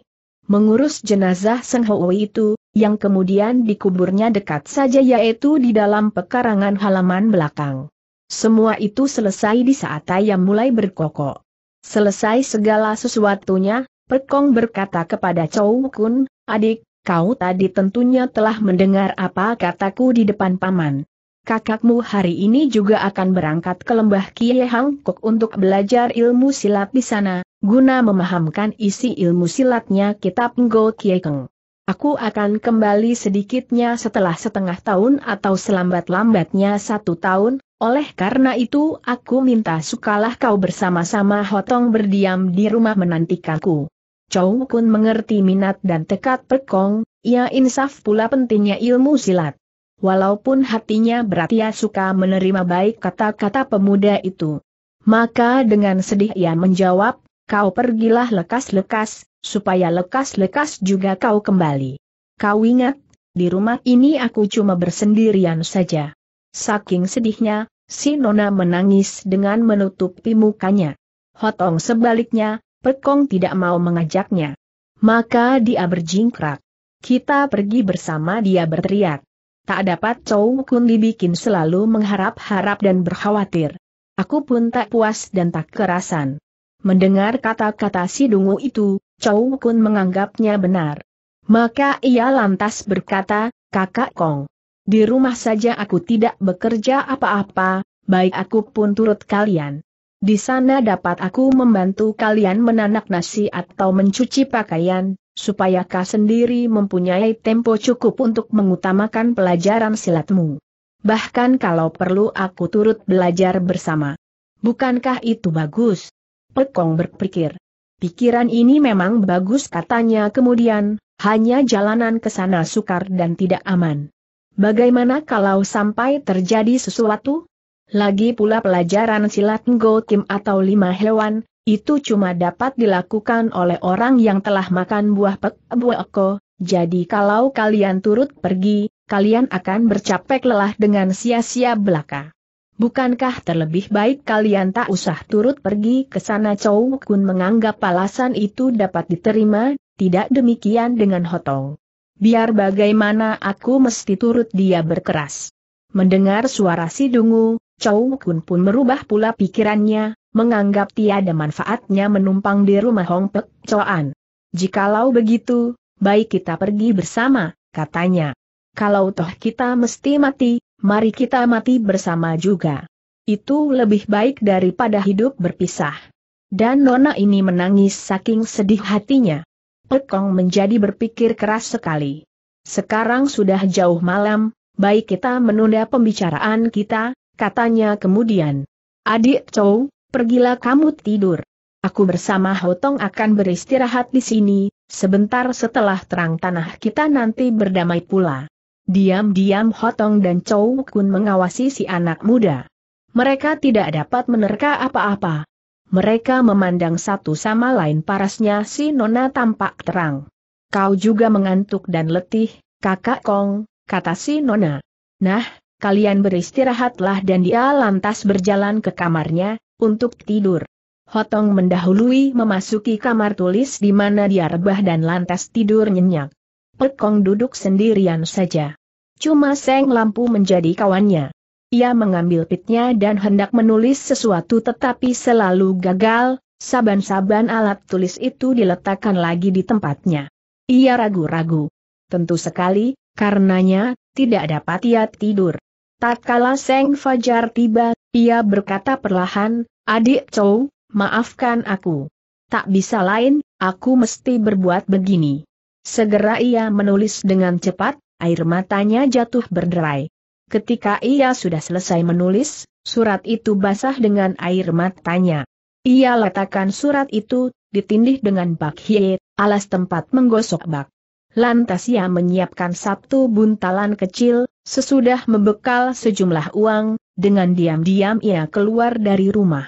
mengurus jenazah Seng Ho itu, yang kemudian dikuburnya dekat saja yaitu di dalam pekarangan halaman belakang. Semua itu selesai di saat ayam mulai berkokok. Selesai segala sesuatunya, Pekong berkata kepada Chow Kun, adik, Kau tadi tentunya telah mendengar apa kataku di depan paman. Kakakmu hari ini juga akan berangkat ke lembah Kie Hangkok untuk belajar ilmu silat di sana, guna memahamkan isi ilmu silatnya kitab Ngo Kie Keng. Aku akan kembali sedikitnya setelah setengah tahun atau selambat-lambatnya satu tahun, oleh karena itu aku minta sukalah kau bersama-sama Hotong berdiam di rumah menantikanku. Chow Kun mengerti minat dan tekad Pekong, ia insaf pula pentingnya ilmu silat. Walaupun hatinya berat ia suka menerima baik kata-kata pemuda itu. Maka dengan sedih ia menjawab, kau pergilah lekas-lekas, supaya lekas-lekas juga kau kembali. Kau ingat, di rumah ini aku cuma bersendirian saja. Saking sedihnya, si Nona menangis dengan menutupi mukanya. Hotong sebaliknya, Pekong tidak mau mengajaknya. Maka dia berjingkrak. Kita pergi bersama dia berteriak. Tak dapat Chow Kun dibikin selalu mengharap-harap dan berkhawatir. Aku pun tak puas dan tak kerasan. Mendengar kata-kata si dungu itu, Chow Kun menganggapnya benar. Maka ia lantas berkata, kakak Kong. Di rumah saja aku tidak bekerja apa-apa, baik aku pun turut kalian. Di sana dapat aku membantu kalian menanak nasi atau mencuci pakaian, supaya kau sendiri mempunyai tempo cukup untuk mengutamakan pelajaran silatmu. Bahkan kalau perlu aku turut belajar bersama. Bukankah itu bagus? Pekong berpikir. Pikiran ini memang bagus katanya kemudian, hanya jalanan ke sana sukar dan tidak aman. Bagaimana kalau sampai terjadi sesuatu? Lagi pula pelajaran silat Ngo Kim atau lima hewan, itu cuma dapat dilakukan oleh orang yang telah makan buah pek bueko, jadi kalau kalian turut pergi, kalian akan bercapek lelah dengan sia-sia belaka. Bukankah terlebih baik kalian tak usah turut pergi ke sana Chow Kun menganggap alasan itu dapat diterima, tidak demikian dengan Hotong. Biar bagaimana aku mesti turut dia berkeras. Mendengar suara si dungu, Chow Kun pun merubah pula pikirannya, menganggap tiada manfaatnya menumpang di rumah Hong Pek Choan. Jikalau begitu, baik kita pergi bersama, katanya. Kalau toh kita mesti mati, mari kita mati bersama juga. Itu lebih baik daripada hidup berpisah. Dan Nona ini menangis saking sedih hatinya. Pekong menjadi berpikir keras sekali. Sekarang sudah jauh malam, baik kita menunda pembicaraan kita, katanya kemudian. Adik Chow, pergilah kamu tidur. Aku bersama Hotong akan beristirahat di sini, sebentar setelah terang tanah kita nanti berdamai pula. Diam-diam Hotong dan Chow Kun mengawasi si anak muda. Mereka tidak dapat menerka apa-apa. Mereka memandang satu sama lain parasnya si Nona tampak terang. Kau juga mengantuk dan letih, kakak Kong, kata si Nona. Nah, kalian beristirahatlah dan dia lantas berjalan ke kamarnya, untuk tidur. Hotong mendahului memasuki kamar tulis di mana dia rebah dan lantas tidur nyenyak. Pekong duduk sendirian saja. Cuma Seng Lampu menjadi kawannya. Ia mengambil pitnya dan hendak menulis sesuatu tetapi selalu gagal, saban-saban alat tulis itu diletakkan lagi di tempatnya. Ia ragu-ragu. Tentu sekali, karenanya, tidak dapat ia tidur. Tatkala Seng Fajar tiba, ia berkata perlahan, Adik Chow, maafkan aku. Tak bisa lain, aku mesti berbuat begini. Segera ia menulis dengan cepat, air matanya jatuh berderai. Ketika ia sudah selesai menulis, surat itu basah dengan air matanya. Ia letakkan surat itu, ditindih dengan bak hie, alas tempat menggosok bak. Lantas ia menyiapkan satu buntalan kecil, sesudah membekal sejumlah uang, dengan diam-diam ia keluar dari rumah.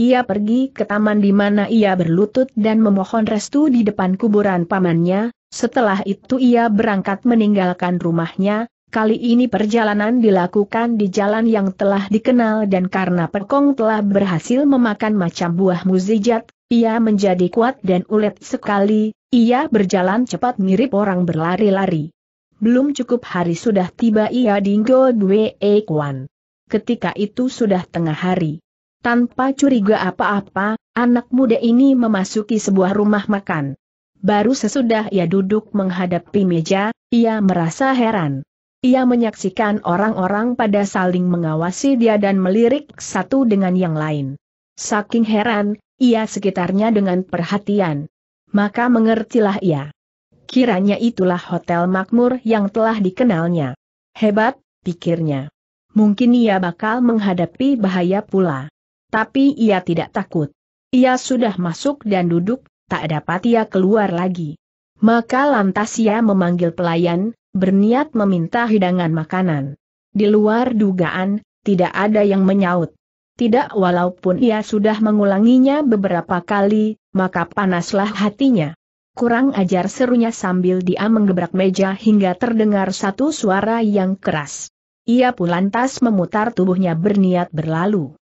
Ia pergi ke taman di mana ia berlutut dan memohon restu di depan kuburan pamannya, setelah itu ia berangkat meninggalkan rumahnya, Kali ini perjalanan dilakukan di jalan yang telah dikenal dan karena Pekong telah berhasil memakan macam buah muzijat, ia menjadi kuat dan ulet sekali, ia berjalan cepat mirip orang berlari-lari. Belum cukup hari sudah tiba ia di Due Ekuan. Ketika itu sudah tengah hari. Tanpa curiga apa-apa, anak muda ini memasuki sebuah rumah makan. Baru sesudah ia duduk menghadapi meja, ia merasa heran. Ia menyaksikan orang-orang pada saling mengawasi dia dan melirik satu dengan yang lain. Saking heran, ia sekitarnya dengan perhatian. Maka mengertilah ia. Kiranya itulah hotel makmur yang telah dikenalnya. Hebat, pikirnya. Mungkin ia bakal menghadapi bahaya pula. Tapi ia tidak takut. Ia sudah masuk dan duduk, tak dapat ia keluar lagi. Maka lantas ia memanggil pelayan, berniat meminta hidangan makanan. Di luar dugaan, tidak ada yang menyaut. Tidak walaupun ia sudah mengulanginya beberapa kali, maka panaslah hatinya. Kurang ajar serunya sambil dia menggebrak meja hingga terdengar satu suara yang keras. Ia pun lantas memutar tubuhnya berniat berlalu.